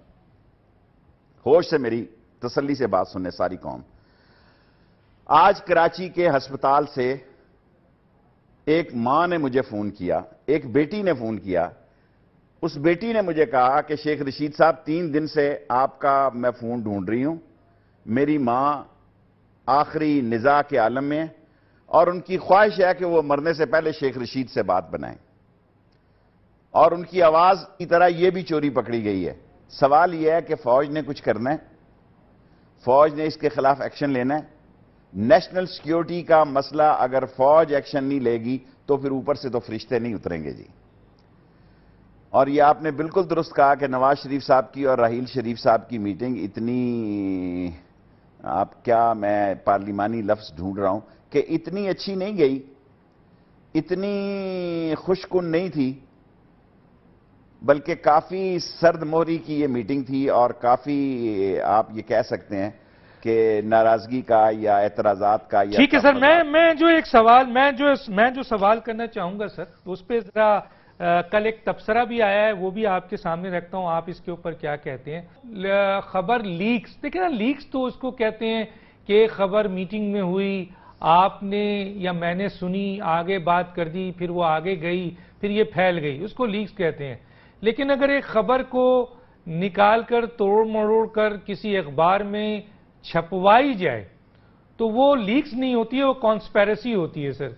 होश से मेरी तसल्ली से बात सुनने सारी कौम आज कराची के अस्पताल से एक मां ने मुझे फोन किया एक बेटी ने फोन किया उस बेटी ने मुझे कहा कि शेख रशीद साहब तीन दिन से आपका मैं फोन ढूंढ रही हूं मेरी मां आखिरी निज़ा के आलम में और उनकी ख्वाहिश है कि वो मरने से पहले शेख रशीद से बात बनाएं और उनकी आवाज़ की तरह ये भी चोरी पकड़ी गई है सवाल यह है कि फौज ने कुछ करना है फौज ने इसके खिलाफ एक्शन लेना है नेशनल सिक्योरिटी का मसला अगर फौज एक्शन नहीं लेगी तो फिर ऊपर से तो फरिश्ते नहीं उतरेंगे जी और ये आपने बिल्कुल दुरुस्त कहा कि नवाज शरीफ साहब की और राहील शरीफ साहब की मीटिंग इतनी आप क्या मैं पार्लिमानी लफ्ज ढूंढ रहा हूं कि इतनी अच्छी नहीं गई इतनी खुशकुन नहीं थी बल्कि काफी सर्द मोहरी की ये मीटिंग थी और काफी आप ये कह सकते हैं कि नाराजगी का या एतराजात का या ठीक है सर मैं मैं जो एक सवाल मैं जो मैं जो सवाल करना चाहूंगा सर उस पर जरा कल एक तबसरा भी आया है वो भी आपके सामने रखता हूँ आप इसके ऊपर क्या कहते हैं खबर लीक्स देखिए ना लीक्स तो उसको कहते हैं कि खबर मीटिंग में हुई आपने या मैंने सुनी आगे बात कर दी फिर वो आगे गई फिर ये फैल गई उसको लीक्स कहते हैं लेकिन अगर एक खबर को निकाल कर तोड़ मरोड़ कर किसी अखबार में छपवाई जाए तो वो लीक्स नहीं होती है वो कॉन्स्पेरेसी होती है सर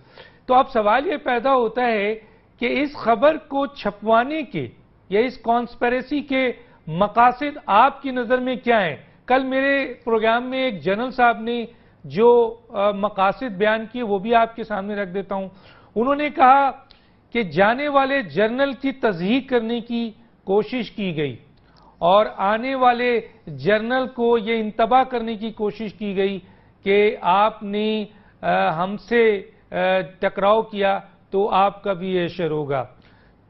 तो अब सवाल ये पैदा होता है कि इस खबर को छपवाने के या इस कॉन्स्पेरेसी के मकासद आपकी नज़र में क्या हैं कल मेरे प्रोग्राम में एक जनरल साहब ने जो मकासद बयान किए वो भी आपके सामने रख देता हूं उन्होंने कहा कि जाने वाले जर्नल की तजही करने की कोशिश की गई और आने वाले जर्नल को ये इंतबाह करने की कोशिश की गई कि आपने हमसे टकराव किया तो आपका भी ये शेयर होगा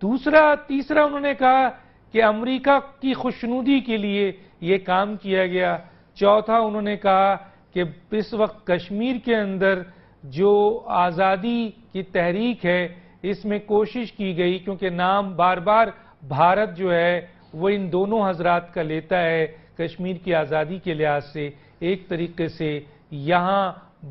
दूसरा तीसरा उन्होंने कहा कि अमेरिका की खुशनुदी के लिए ये काम किया गया चौथा उन्होंने कहा कि इस वक्त कश्मीर के अंदर जो आज़ादी की तहरीक है इसमें कोशिश की गई क्योंकि नाम बार बार भारत जो है वो इन दोनों हजरात का लेता है कश्मीर की आज़ादी के लिहाज से एक तरीके से यहाँ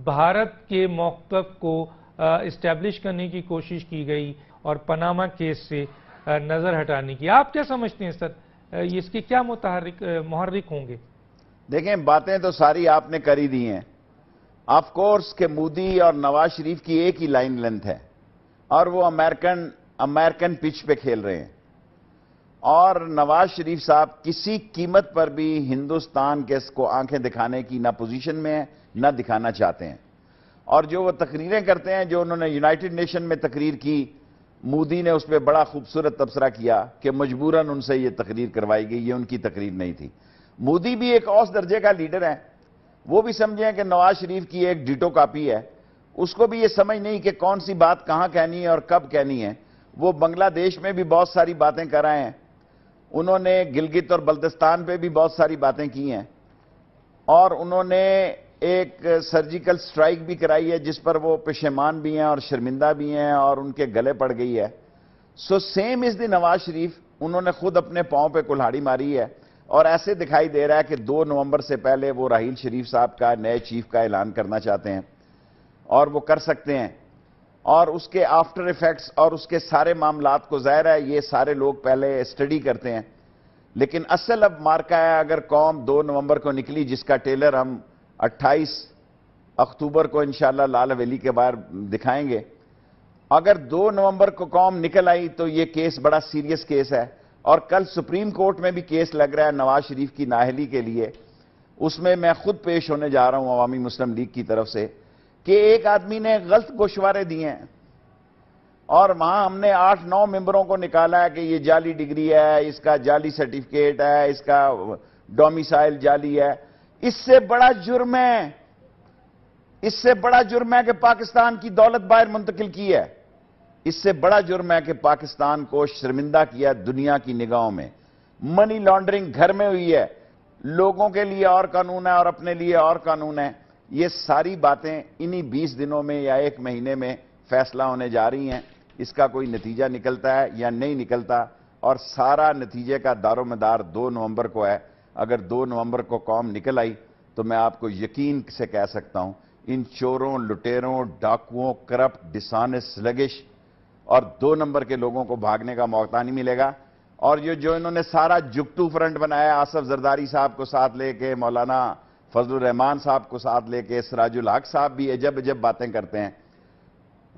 भारत के मौकफ को इस्टेब्लिश करने की कोशिश की गई और पनामा केस से नज़र हटाने की आप क्या समझते हैं सर इसके क्या मुतहरिक मुहर्रिक होंगे देखें बातें तो सारी आपने करी दी हैं ऑफ कोर्स के मोदी और नवाज शरीफ की एक ही लाइन लेंथ है और वो अमेरिकन अमेरिकन पिच पे खेल रहे हैं और नवाज शरीफ साहब किसी कीमत पर भी हिंदुस्तान के इसको आंखें दिखाने की ना पोजीशन में है ना दिखाना चाहते हैं और जो वो तकरीरें करते हैं जो उन्होंने यूनाइटेड नेशन में तकरीर की मोदी ने उस पर बड़ा खूबसूरत तबसरा किया कि मजबूरन उनसे ये तकरीर करवाई गई ये उनकी तकरीर नहीं थी मोदी भी एक औस दर्जे का लीडर है वो भी समझें कि नवाज शरीफ की एक डिटो कापी है उसको भी ये समझ नहीं कि कौन सी बात कहाँ कहनी है और कब कहनी है वो बांग्लादेश में भी बहुत सारी बातें कराए हैं उन्होंने गिलगित और बल्तिस्तान पर भी बहुत सारी बातें की हैं और उन्होंने एक सर्जिकल स्ट्राइक भी कराई है जिस पर वो पेशेमान भी हैं और शर्मिंदा भी हैं और उनके गले पड़ गई है so same is the Nawaz Sharif उन्होंने खुद अपने पाँव पे कुल्हाड़ी मारी है और ऐसे दिखाई दे रहा है कि 2 नवंबर से पहले वो राहील शरीफ साहब का नए चीफ का ऐलान करना चाहते हैं और वो कर सकते हैं और उसके आफ्टर इफेक्ट्स और उसके सारे मामला को जाहिर है ये सारे लोग पहले स्टडी करते हैं लेकिन असल अब मार्का है अगर कौम दो नवंबर को निकली जिसका टेलर हम 28 अक्टूबर को इंशाला लाल हवेली के बाहर दिखाएंगे अगर 2 नवंबर को कौम निकल आई तो ये केस बड़ा सीरियस केस है और कल सुप्रीम कोर्ट में भी केस लग रहा है नवाज शरीफ की नाहली के लिए उसमें मैं खुद पेश होने जा रहा हूं अवामी मुस्लिम लीग की तरफ से कि एक आदमी ने गलत गोशवारे दिए हैं और वहां हमने आठ नौ मेंबरों को निकाला है कि ये जाली डिग्री है इसका जाली सर्टिफिकेट है इसका डोमिसाइल जाली है इससे बड़ा जुर्म है इससे बड़ा जुर्म है कि पाकिस्तान की दौलत बाहर मुंतकिल की है इससे बड़ा जुर्म है कि पाकिस्तान को शर्मिंदा किया दुनिया की निगाहों में मनी लॉन्ड्रिंग घर में हुई है लोगों के लिए और कानून है और अपने लिए और कानून है ये सारी बातें इन्हीं बीस दिनों में या एक महीने में फैसला होने जा रही हैं इसका कोई नतीजा निकलता है या नहीं निकलता और सारा नतीजे का दारोमदार दो नवंबर को है अगर दो नवंबर को कौम निकल आई तो मैं आपको यकीन से कह सकता हूं इन चोरों लुटेरों डाकुओं करप्ट डिसानस लगिश और दो नंबर के लोगों को भागने का मौका नहीं मिलेगा और ये जो इन्होंने सारा जुगटू फ्रंट बनाया आसफ जरदारी साहब को साथ लेके मौलाना फजल रहमान साहब को साथ लेके सराजुल हक साहब भी अजब अजब बातें करते हैं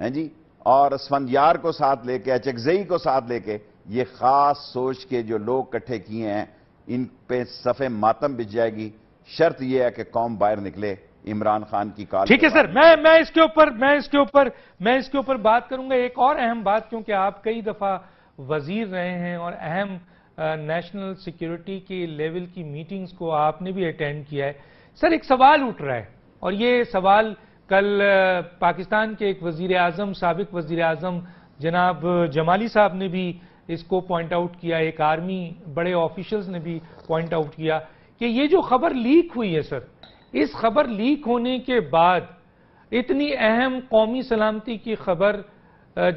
हैं जी और स्फंदयार को साथ लेके अचगजई को साथ लेके ये खास सोच के जो लोग इकट्ठे किए हैं इन पे सफ़े मातम बिछ जाएगी शर्त यह है कि कौम बाहर निकले इमरान खान की काल ठीक है सर मैं मैं इसके ऊपर मैं इसके ऊपर मैं इसके ऊपर बात करूंगा एक और अहम बात क्योंकि आप कई दफा वजीर रहे हैं और अहम नेशनल सिक्योरिटी के लेवल की मीटिंग्स को आपने भी अटेंड किया है सर एक सवाल उठ रहा है और ये सवाल कल पाकिस्तान के एक वजीर आजम सबक वजीर आजम जनाब जमाली साहब ने भी इसको पॉइंट आउट किया एक आर्मी बड़े ऑफिशियल्स ने भी पॉइंट आउट किया कि ये जो खबर लीक हुई है सर इस खबर लीक होने के बाद इतनी अहम कौमी सलामती की खबर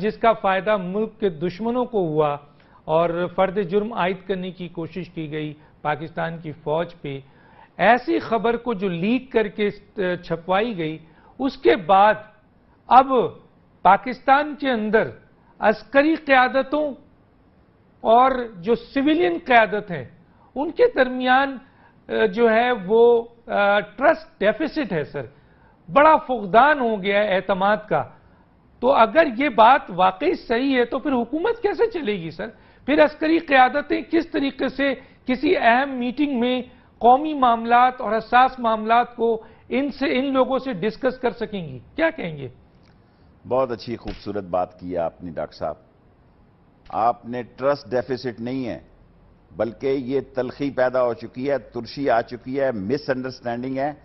जिसका फायदा मुल्क के दुश्मनों को हुआ और फर्द जुर्म आयद करने की कोशिश की गई पाकिस्तान की फौज पे ऐसी खबर को जो लीक करके छपवाई गई उसके बाद अब पाकिस्तान के अंदर अस्करी क्यादतों और जो सिविलियन क्यादत हैं उनके दरमियान जो है वो ट्रस्ट डेफिसिट है सर बड़ा फुकदान हो गया है एतमाद का तो अगर ये बात वाकई सही है तो फिर हुकूमत कैसे चलेगी सर फिर अस्करी क्यादतें किस तरीके से किसी अहम मीटिंग में कौमी मामला और हसास मामला को इनसे इन लोगों से डिस्कस कर सकेंगी क्या कहेंगे बहुत अच्छी खूबसूरत बात की आपने डॉक्टर साहब आपने ट्रस्ट डेफिसिट नहीं है बल्कि ये तलखी पैदा हो चुकी है तुर्शी आ चुकी है मिसअंडरस्टैंडिंग है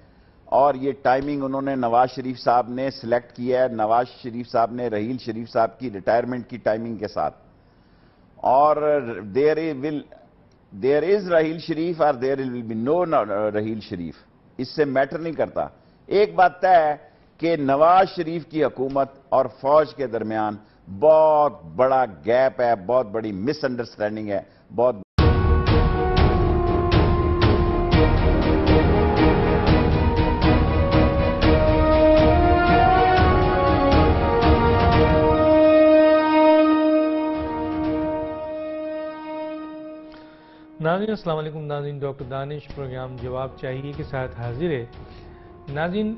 और ये टाइमिंग उन्होंने नवाज शरीफ साहब ने सिलेक्ट किया है नवाज शरीफ साहब ने रहील शरीफ साहब की रिटायरमेंट की टाइमिंग के साथ और there will there is Raheel Sharif और there will be no Raheel Sharif इससे मैटर नहीं करता एक बात तय है कि नवाज शरीफ की हुकूमत और फौज के दरमियान बहुत बड़ा गैप है बहुत बड़ी मिसअंडरस्टैंडिंग है बहुत नाजी असल नाजीन डॉक्टर दानिश प्रोग्राम जवाब चाहिए के साथ हाजिर है नाजिन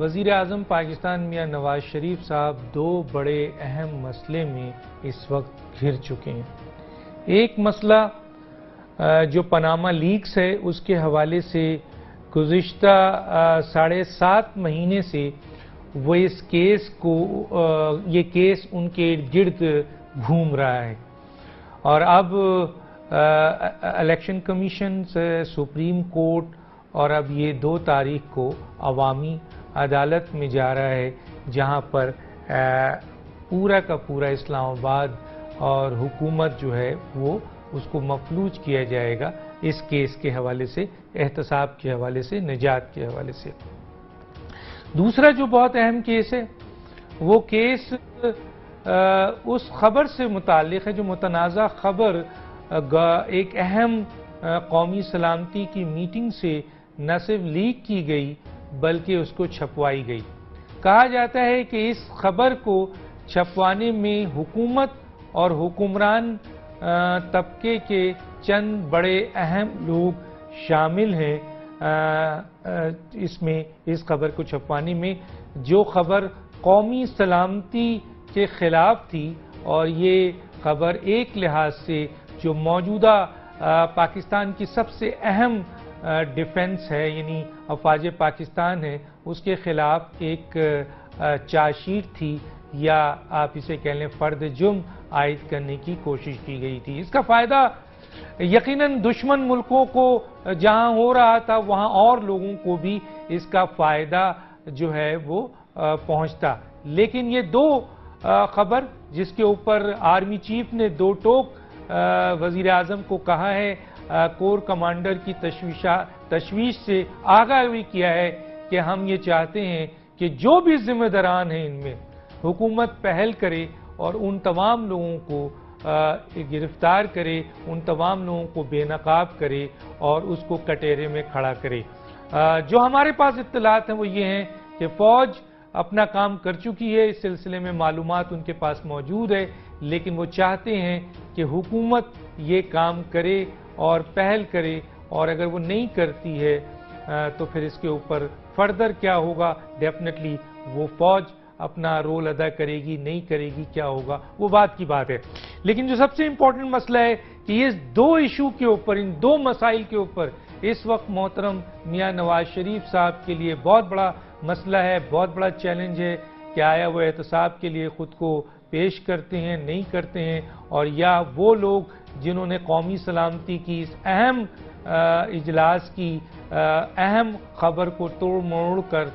वजीर अजम पाकिस्तान मियाँ नवाज शरीफ साहब दो बड़े अहम मसले में इस वक्त घिर चुके हैं एक मसला जो पनामा लीक्स है उसके हवाले से गुज्त साढ़े सात महीने से वो इस केस को ये केस उनके इर्द गिर्द घूम रहा है और अब इलेक्शन कमीशन सुप्रीम कोर्ट और अब ये दो तारीख को अवामी अदालत में जा रहा है जहाँ पर पूरा का पूरा इस्लामाबाद और हुकूमत जो है वो उसको मफलूज किया जाएगा इस केस के हवाले से एहतसाब के हवाले से निजात के हवाले से दूसरा जो बहुत अहम केस है वो केस उस खबर से मुतल है जो मुतनाज़ा खबर एक अहम कौमी सलामती की मीटिंग से न सिर्फ लीक की गई बल्कि उसको छपवाई गई कहा जाता है कि इस खबर को छपवाने में हुकूमत और हुक्मरान तबके के चंद बड़े अहम लोग शामिल हैं इसमें इस खबर को छपवाने में जो खबर कौमी सलामती के खिलाफ थी और ये खबर एक लिहाज से जो मौजूदा पाकिस्तान की सबसे अहम डिफेंस है यानी अफवाज पाकिस्तान है उसके ख़िलाफ़ एक चार्जशीट थी या आप इसे कह लें फ़र्द जुम आयद करने की कोशिश की गई थी इसका फ़ायदा यकीनन दुश्मन मुल्कों को जहां हो रहा था वहां और लोगों को भी इसका फ़ायदा जो है वो पहुंचता लेकिन ये दो खबर जिसके ऊपर आर्मी चीफ ने दो टोक वजीर अजम को कहा है कोर कमांडर की तश्वीशा तश्वीश से आगाह भी किया है कि हम ये चाहते हैं कि जो भी जिम्मेदारान हैं इनमें हुकूमत पहल करे और उन तमाम लोगों को गिरफ्तार करे उन तमाम लोगों को बेनकाब करे और उसको कटेरे में खड़ा करे जो हमारे पास इतलात हैं वो ये हैं कि फौज अपना काम कर चुकी है इस सिलसिले में मालूम उनके पास मौजूद है लेकिन वो चाहते हैं कि हुकूमत ये काम करे और पहल करे और अगर वो नहीं करती है तो फिर इसके ऊपर फर्दर क्या होगा डेफिनेटली वो फौज अपना रोल अदा करेगी नहीं करेगी क्या होगा वो बात की बात है लेकिन जो सबसे इंपॉर्टेंट मसला है कि इस दो इशू के ऊपर इन दो मसाइल के ऊपर इस वक्त मोहतरम मियाँ नवाज शरीफ साहब के लिए बहुत बड़ा मसला है बहुत बड़ा चैलेंज है कि आया वो एहतसाब के लिए खुद को पेश करते हैं नहीं करते हैं और या वो लोग जिन्होंने कौमी सलामती की इस अहम इजलास की अहम खबर को तोड़ मोड़ कर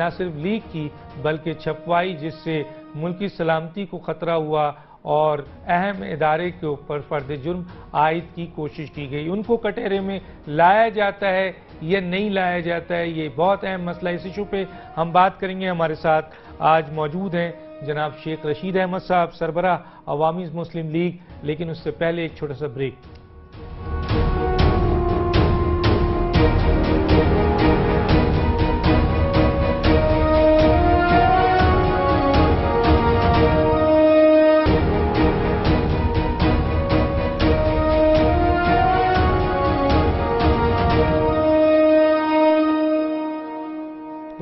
न सिर्फ लीक की बल्कि छपवाई जिससे मुल्की सलामती को ख़तरा हुआ और अहम इदारे के ऊपर फर्द जुर्म आयद की कोशिश की गई उनको कटहरे में लाया जाता है या नहीं लाया जाता है ये बहुत अहम मसला इस इशू पर हम बात करेंगे हमारे साथ आज मौजूद हैं जनाब शेख रशीद अहमद साहब सरबरा अवामी मुस्लिम लीग लेकिन उससे पहले एक छोटा सा ब्रेक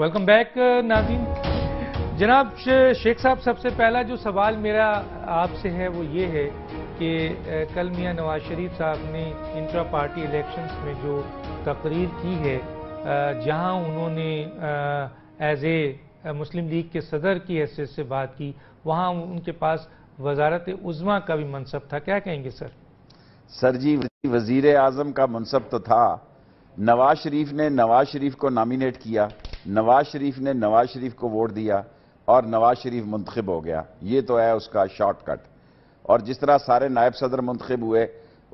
वेलकम बैक नाजीन जनाब शेख साहब सबसे पहला जो सवाल मेरा आपसे है वो ये है कि कल मियाँ नवाज शरीफ साहब ने इंट्रा पार्टी इलेक्शंस में जो तकरीर की है जहां उन्होंने एज ए मुस्लिम लीग के सदर की हैसियत से बात की वहां उनके पास वजारत उजमा का भी मनसब था क्या कहेंगे सर सर जी वजीर आजम का मनसब तो था नवाज शरीफ ने नवाज शरीफ को नामिनेट किया नवाज शरीफ ने नवाज शरीफ को वोट दिया और नवाज शरीफ मुंतखब हो गया ये तो है उसका शॉर्टकट और जिस तरह सारे नायब सदर मुंतखब हुए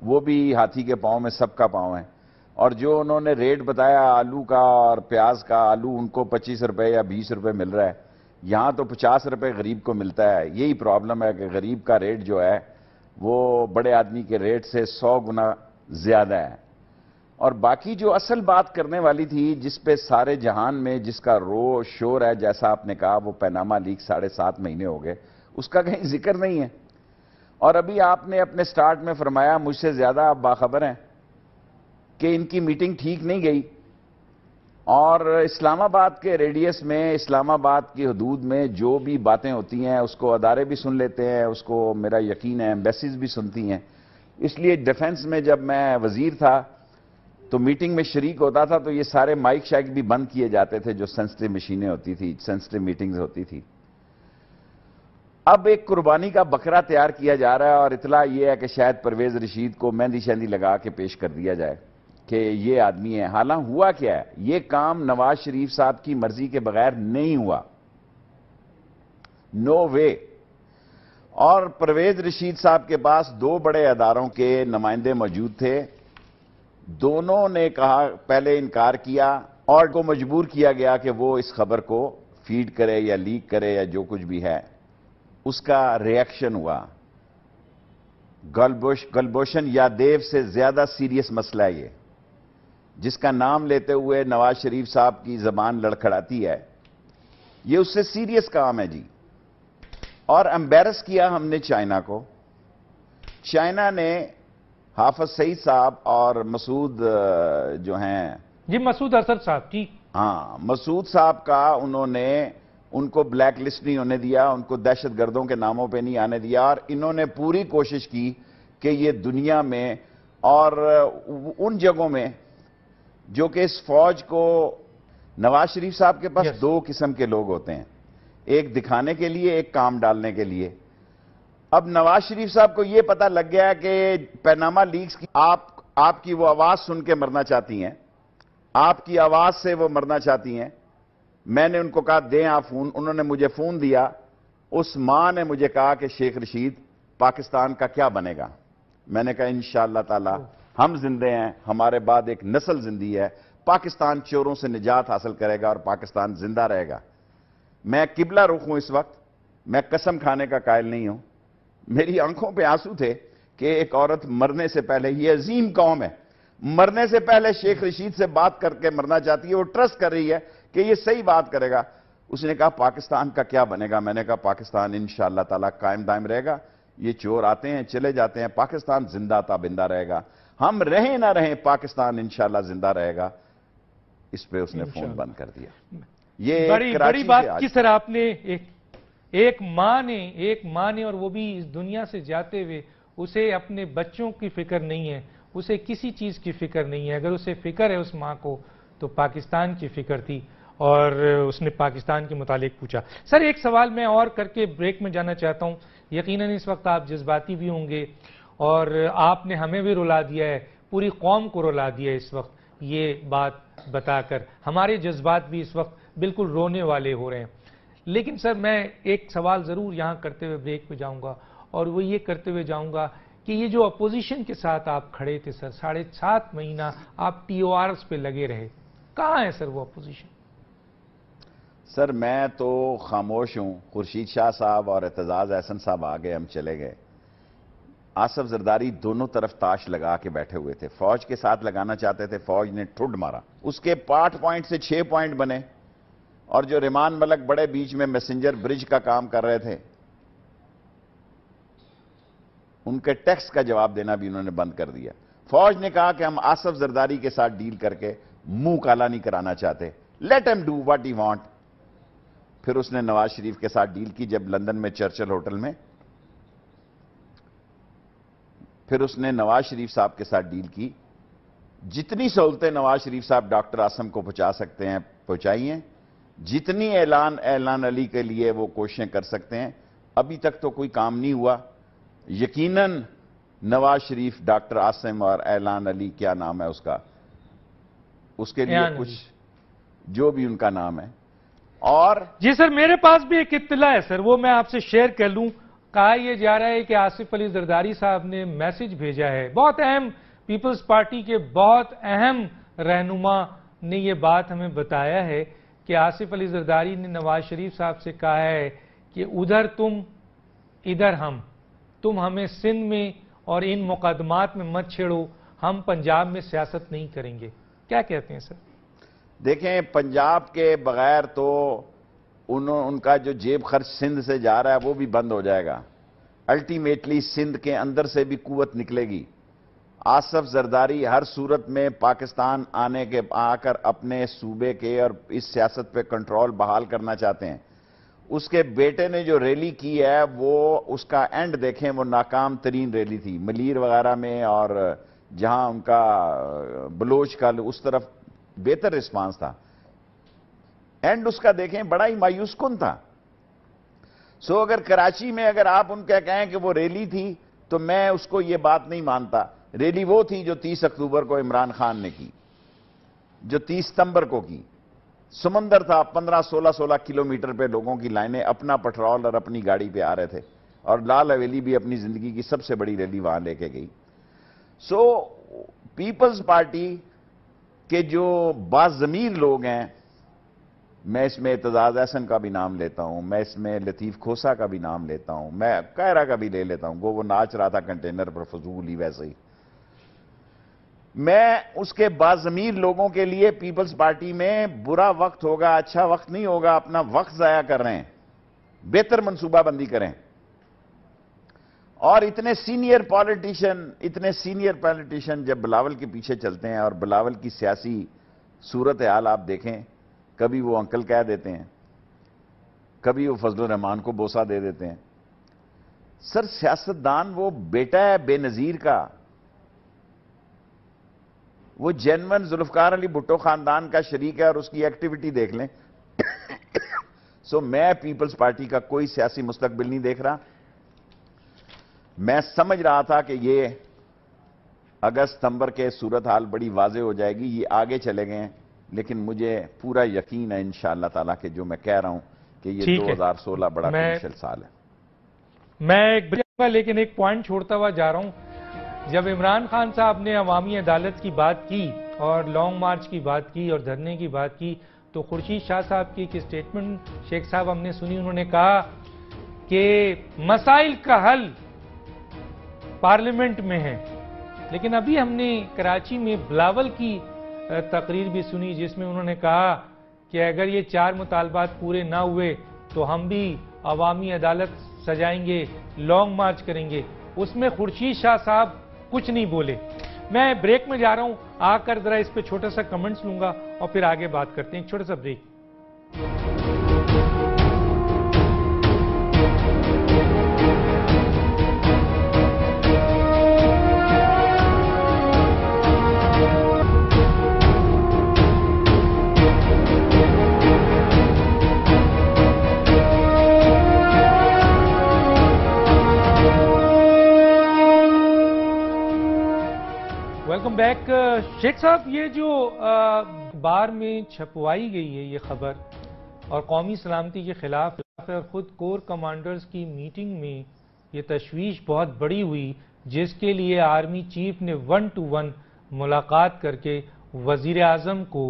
वो भी हाथी के पाँव में सबका पाँव है और जो उन्होंने रेट बताया आलू का और प्याज का आलू उनको पच्चीस रुपये या बीस रुपये मिल रहा है यहाँ तो पचास रुपये गरीब को मिलता है यही प्रॉब्लम है कि गरीब का रेट जो है वो बड़े आदमी के रेट से सौ गुना ज़्यादा है और बाकी जो असल बात करने वाली थी जिस पे सारे जहान में जिसका रो शोर है जैसा आपने कहा वो पैनामा लीक साढ़े सात महीने हो गए उसका कहीं जिक्र नहीं है और अभी आपने अपने स्टार्ट में फरमाया मुझसे ज़्यादा आप बाखबर हैं कि इनकी मीटिंग ठीक नहीं गई और इस्लामाबाद के रेडियस में इस्लामाबाद की हदूद में जो भी बातें होती हैं उसको अदारे भी सुन लेते हैं उसको मेरा यकीन है एम्बेसीज भी सुनती हैं इसलिए डिफेंस में जब मैं वजीर था तो मीटिंग में शरीक होता था तो ये सारे माइक शाइक भी बंद किए जाते थे जो सेंसिटिव मशीनें होती थी सेंसिटिव मीटिंग्स होती थी अब एक कुर्बानी का बकरा तैयार किया जा रहा है और इतला यह है कि शायद परवेज रशीद को मेहंदी शहंदी लगा के पेश कर दिया जाए कि ये आदमी है हालां हुआ क्या है ये काम नवाज शरीफ साहब की मर्जी के बगैर नहीं हुआ नो वे और परवेज रशीद साहब के पास दो बड़े अदारों के नुमाइंदे मौजूद थे दोनों ने कहा पहले इनकार किया और को मजबूर किया गया कि वो इस खबर को फीड करे या लीक करे या जो कुछ भी है उसका रिएक्शन हुआ गलबोश गलबोशन यादेव से ज्यादा सीरियस मसला है ये जिसका नाम लेते हुए नवाज शरीफ साहब की जबान लड़खड़ाती है ये उससे सीरियस काम है जी और एम्बेरस किया हमने चाइना को चाइना ने हाफज सईद साहब और मसूद जो हैं जी मसूद असद साहब ठीक हाँ मसूद साहब का उन्होंने उनको ब्लैक लिस्ट नहीं होने दिया उनको दहशत गर्दों के नामों पे नहीं आने दिया और इन्होंने पूरी कोशिश की कि ये दुनिया में और उन जगहों में जो कि इस फौज को नवाज शरीफ साहब के पास दो किस्म के लोग होते हैं एक दिखाने के लिए एक काम डालने के लिए अब नवाज शरीफ साहब को यह पता लग गया कि पैनामा लीग्स की आप आपकी वो आवाज सुन के मरना चाहती हैं आपकी आवाज से वो मरना चाहती हैं मैंने उनको कहा दें आप फोन उन्होंने मुझे फोन दिया उस मां ने मुझे कहा कि शेख रशीद पाकिस्तान का क्या बनेगा मैंने कहा इन ताला हम जिंदे हैं हमारे बाद एक नस्ल जिंदी है पाकिस्तान चोरों से निजात हासिल करेगा और पाकिस्तान जिंदा रहेगा मैं किबला रुख हूं इस वक्त मैं कसम खाने का कायल नहीं हूं मेरी आंखों पे आंसू थे कि एक औरत मरने से पहले ये अजीम कौम है मरने से पहले शेख रशीद से बात करके मरना चाहती है वो ट्रस्ट कर रही है कि ये सही बात करेगा उसने कहा पाकिस्तान का क्या बनेगा मैंने कहा पाकिस्तान इन ताला कायम दायम रहेगा ये चोर आते हैं चले जाते हैं पाकिस्तान जिंदा ताबिंदा रहेगा हम रहें ना रहें पाकिस्तान इंशाला जिंदा रहेगा इस पे उसने फोन बंद कर दिया ये बड़ी बड़ी बात किस तरह आपने एक एक माँ ने एक माँ ने और वो भी इस दुनिया से जाते हुए उसे अपने बच्चों की फिक्र नहीं है उसे किसी चीज़ की फिक्र नहीं है अगर उसे फिक्र है उस माँ को तो पाकिस्तान की फिक्र थी और उसने पाकिस्तान के मुतालिक पूछा सर एक सवाल मैं और करके ब्रेक में जाना चाहता हूँ यकीनन इस वक्त आप जज्बाती भी होंगे और आपने हमें भी रुला दिया है पूरी कौम को रुला दिया है इस वक्त ये बात बताकर हमारे जज्बात भी इस वक्त बिल्कुल रोने वाले हो रहे हैं लेकिन सर मैं एक सवाल ज़रूर यहां करते हुए ब्रेक पे जाऊंगा और वो ये करते हुए जाऊंगा कि ये जो अपोजिशन के साथ आप खड़े थे सर साढ़े सात महीना आप टी ओ पे लगे रहे कहां है सर वो अपोजिशन सर मैं तो खामोश हूं खुर्शीद शाह साहब और एतजाज़ एहसन साहब आ गए हम चले गए आसफ जरदारी दोनों तरफ ताश लगा के बैठे हुए थे फौज के साथ लगाना चाहते थे फौज ने ठुड मारा उसके पांच पॉइंट से छह पॉइंट बने और जो रिमान मलक बड़े बीच में मैसेंजर ब्रिज का काम कर रहे थे उनके टैक्स का जवाब देना भी उन्होंने बंद कर दिया फौज ने कहा कि हम आसफ जरदारी के साथ डील करके मुंह काला नहीं कराना चाहते late am do what E want फिर उसने नवाज शरीफ के साथ डील की जब लंदन में चर्चल होटल में फिर उसने नवाज शरीफ साहब के साथ डील की जितनी सहूलतें नवाज शरीफ साहब डॉक्टर आसम को पहुंचा सकते हैं पहुंचाई हैं जितनी ऐलान ऐलान अली के लिए वो कोशिशें कर सकते हैं अभी तक तो कोई काम नहीं हुआ यकीनन नवाज शरीफ डॉक्टर आसिम और ऐलान अली क्या नाम है उसका उसके लिए कुछ जो भी उनका नाम है और जी सर मेरे पास भी एक इतला है सर वो मैं आपसे शेयर कर लूं कहा यह जा रहा है कि आसिफ अली जरदारी साहब ने मैसेज भेजा है बहुत अहम पीपल्स पार्टी के बहुत अहम रहनुमा ने यह बात हमें बताया है कि आसिफ अली जरदारी ने नवाज शरीफ साहब से कहा है कि उधर तुम इधर हम तुम हमें सिंध में और इन मुकदमात में मत छेड़ो हम पंजाब में सियासत नहीं करेंगे क्या कहते हैं सर देखें पंजाब के बगैर तो उन उनका जो जेब खर्च सिंध से जा रहा है वो भी बंद हो जाएगा अल्टीमेटली सिंध के अंदर से भी कुवत निकलेगी आसफ जरदारी हर सूरत में पाकिस्तान आने के आकर अपने सूबे के और इस सियासत पे कंट्रोल बहाल करना चाहते हैं उसके बेटे ने जो रैली की है वो उसका एंड देखें वो नाकाम तरीन रैली थी मलीर वगैरह में और जहां उनका बलोच का उस तरफ बेहतर रिस्पांस था एंड उसका देखें बड़ा ही मायूस कौन था सो अगर कराची में अगर आप उनका कहें कि वो रैली थी तो मैं उसको ये बात नहीं मानता रैली वो थी जो 30 अक्टूबर को इमरान खान ने की जो 30 सितंबर को की समंदर था 15-16-16 किलोमीटर पे लोगों की लाइनें अपना पेट्रोल और अपनी गाड़ी पे आ रहे थे और लाल हवेली भी अपनी जिंदगी की सबसे बड़ी रैली वहां लेके गई सो पीपल्स पार्टी के जो बाजमीर लोग हैं मैं इसमें एतजाज एहसन का भी नाम लेता हूं मैं इसमें लतीफ़ खोसा का भी नाम लेता हूं मैं कायरा का भी ले लेता हूं वो वो नाच रहा था कंटेनर पर फजूल ही वैसे ही मैं उसके बाजमीर लोगों के लिए पीपल्स पार्टी में बुरा वक्त होगा अच्छा वक्त नहीं होगा अपना वक्त जाया कर रहे हैं बेहतर मनसूबाबंदी करें और इतने सीनियर पॉलिटिशियन इतने सीनियर पॉलिटिशियन जब बिलावल के पीछे चलते हैं और बिलावल की सियासी सूरत हाल आप देखें कभी वो अंकल कह देते हैं कभी वो फजल रहमान को बोसा दे देते हैं सर सियासतदान वो बेटा है बेनज़ीर का वो जेनवन जुल्फकार अली भुट्टो खानदान का शरीक है और उसकी एक्टिविटी देख लें सो so, मैं पीपल्स पार्टी का कोई सियासी मुस्तकबिल नहीं देख रहा मैं समझ रहा था कि ये अगस्त सितंबर के सूरत हाल बड़ी वाजे हो जाएगी ये आगे चले गए लेकिन मुझे पूरा यकीन है इन ताला के जो मैं कह रहा हूं कि ये 2016 बड़ा क्रूशल साल है मैं एक लेकिन एक पॉइंट छोड़ता हुआ जा रहा हूं जब इमरान खान साहब ने अवामी अदालत की बात की और लॉन्ग मार्च की बात की और धरने की बात की तो खुर्शीद शाह साहब की एक स्टेटमेंट शेख साहब हमने सुनी उन्होंने कहा कि मसाइल का हल पार्लियामेंट में है लेकिन अभी हमने कराची में बिलावल की तकरीर भी सुनी जिसमें उन्होंने कहा कि अगर ये चार मुतालबात पूरे ना हुए तो हम भी अवामी अदालत सजाएंगे लॉन्ग मार्च करेंगे उसमें खुर्शीद शाह साहब कुछ नहीं बोले मैं ब्रेक में जा रहा हूं आकर जरा इस पे छोटा सा कमेंट्स लूंगा और फिर आगे बात करते हैं एक छोटा सा ब्रेक बैक शेख साहब ये जो बार में छपवाई गई है ये खबर और कौमी सलामती के खिलाफ और खुद कोर कमांडर्स की मीटिंग में ये तशवीश बहुत बड़ी हुई जिसके लिए आर्मी चीफ ने वन टू वन मुलाकात करके वजीर अजम को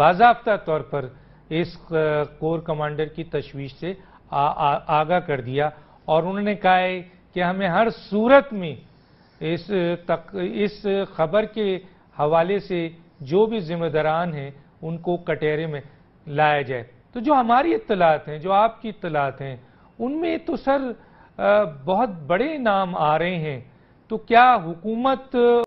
बाबा तौर पर इस कोर कमांडर की तशवीश से आगाह कर दिया और उन्होंने कहा है कि हमें हर सूरत में इस तक इस खबर के हवाले से जो भी जिम्मेदारान हैं उनको कटेरे में लाया जाए तो जो हमारी इतलात हैं जो आपकी इतलात हैं उनमें तो सर बहुत बड़े नाम आ रहे हैं तो क्या हुकूमत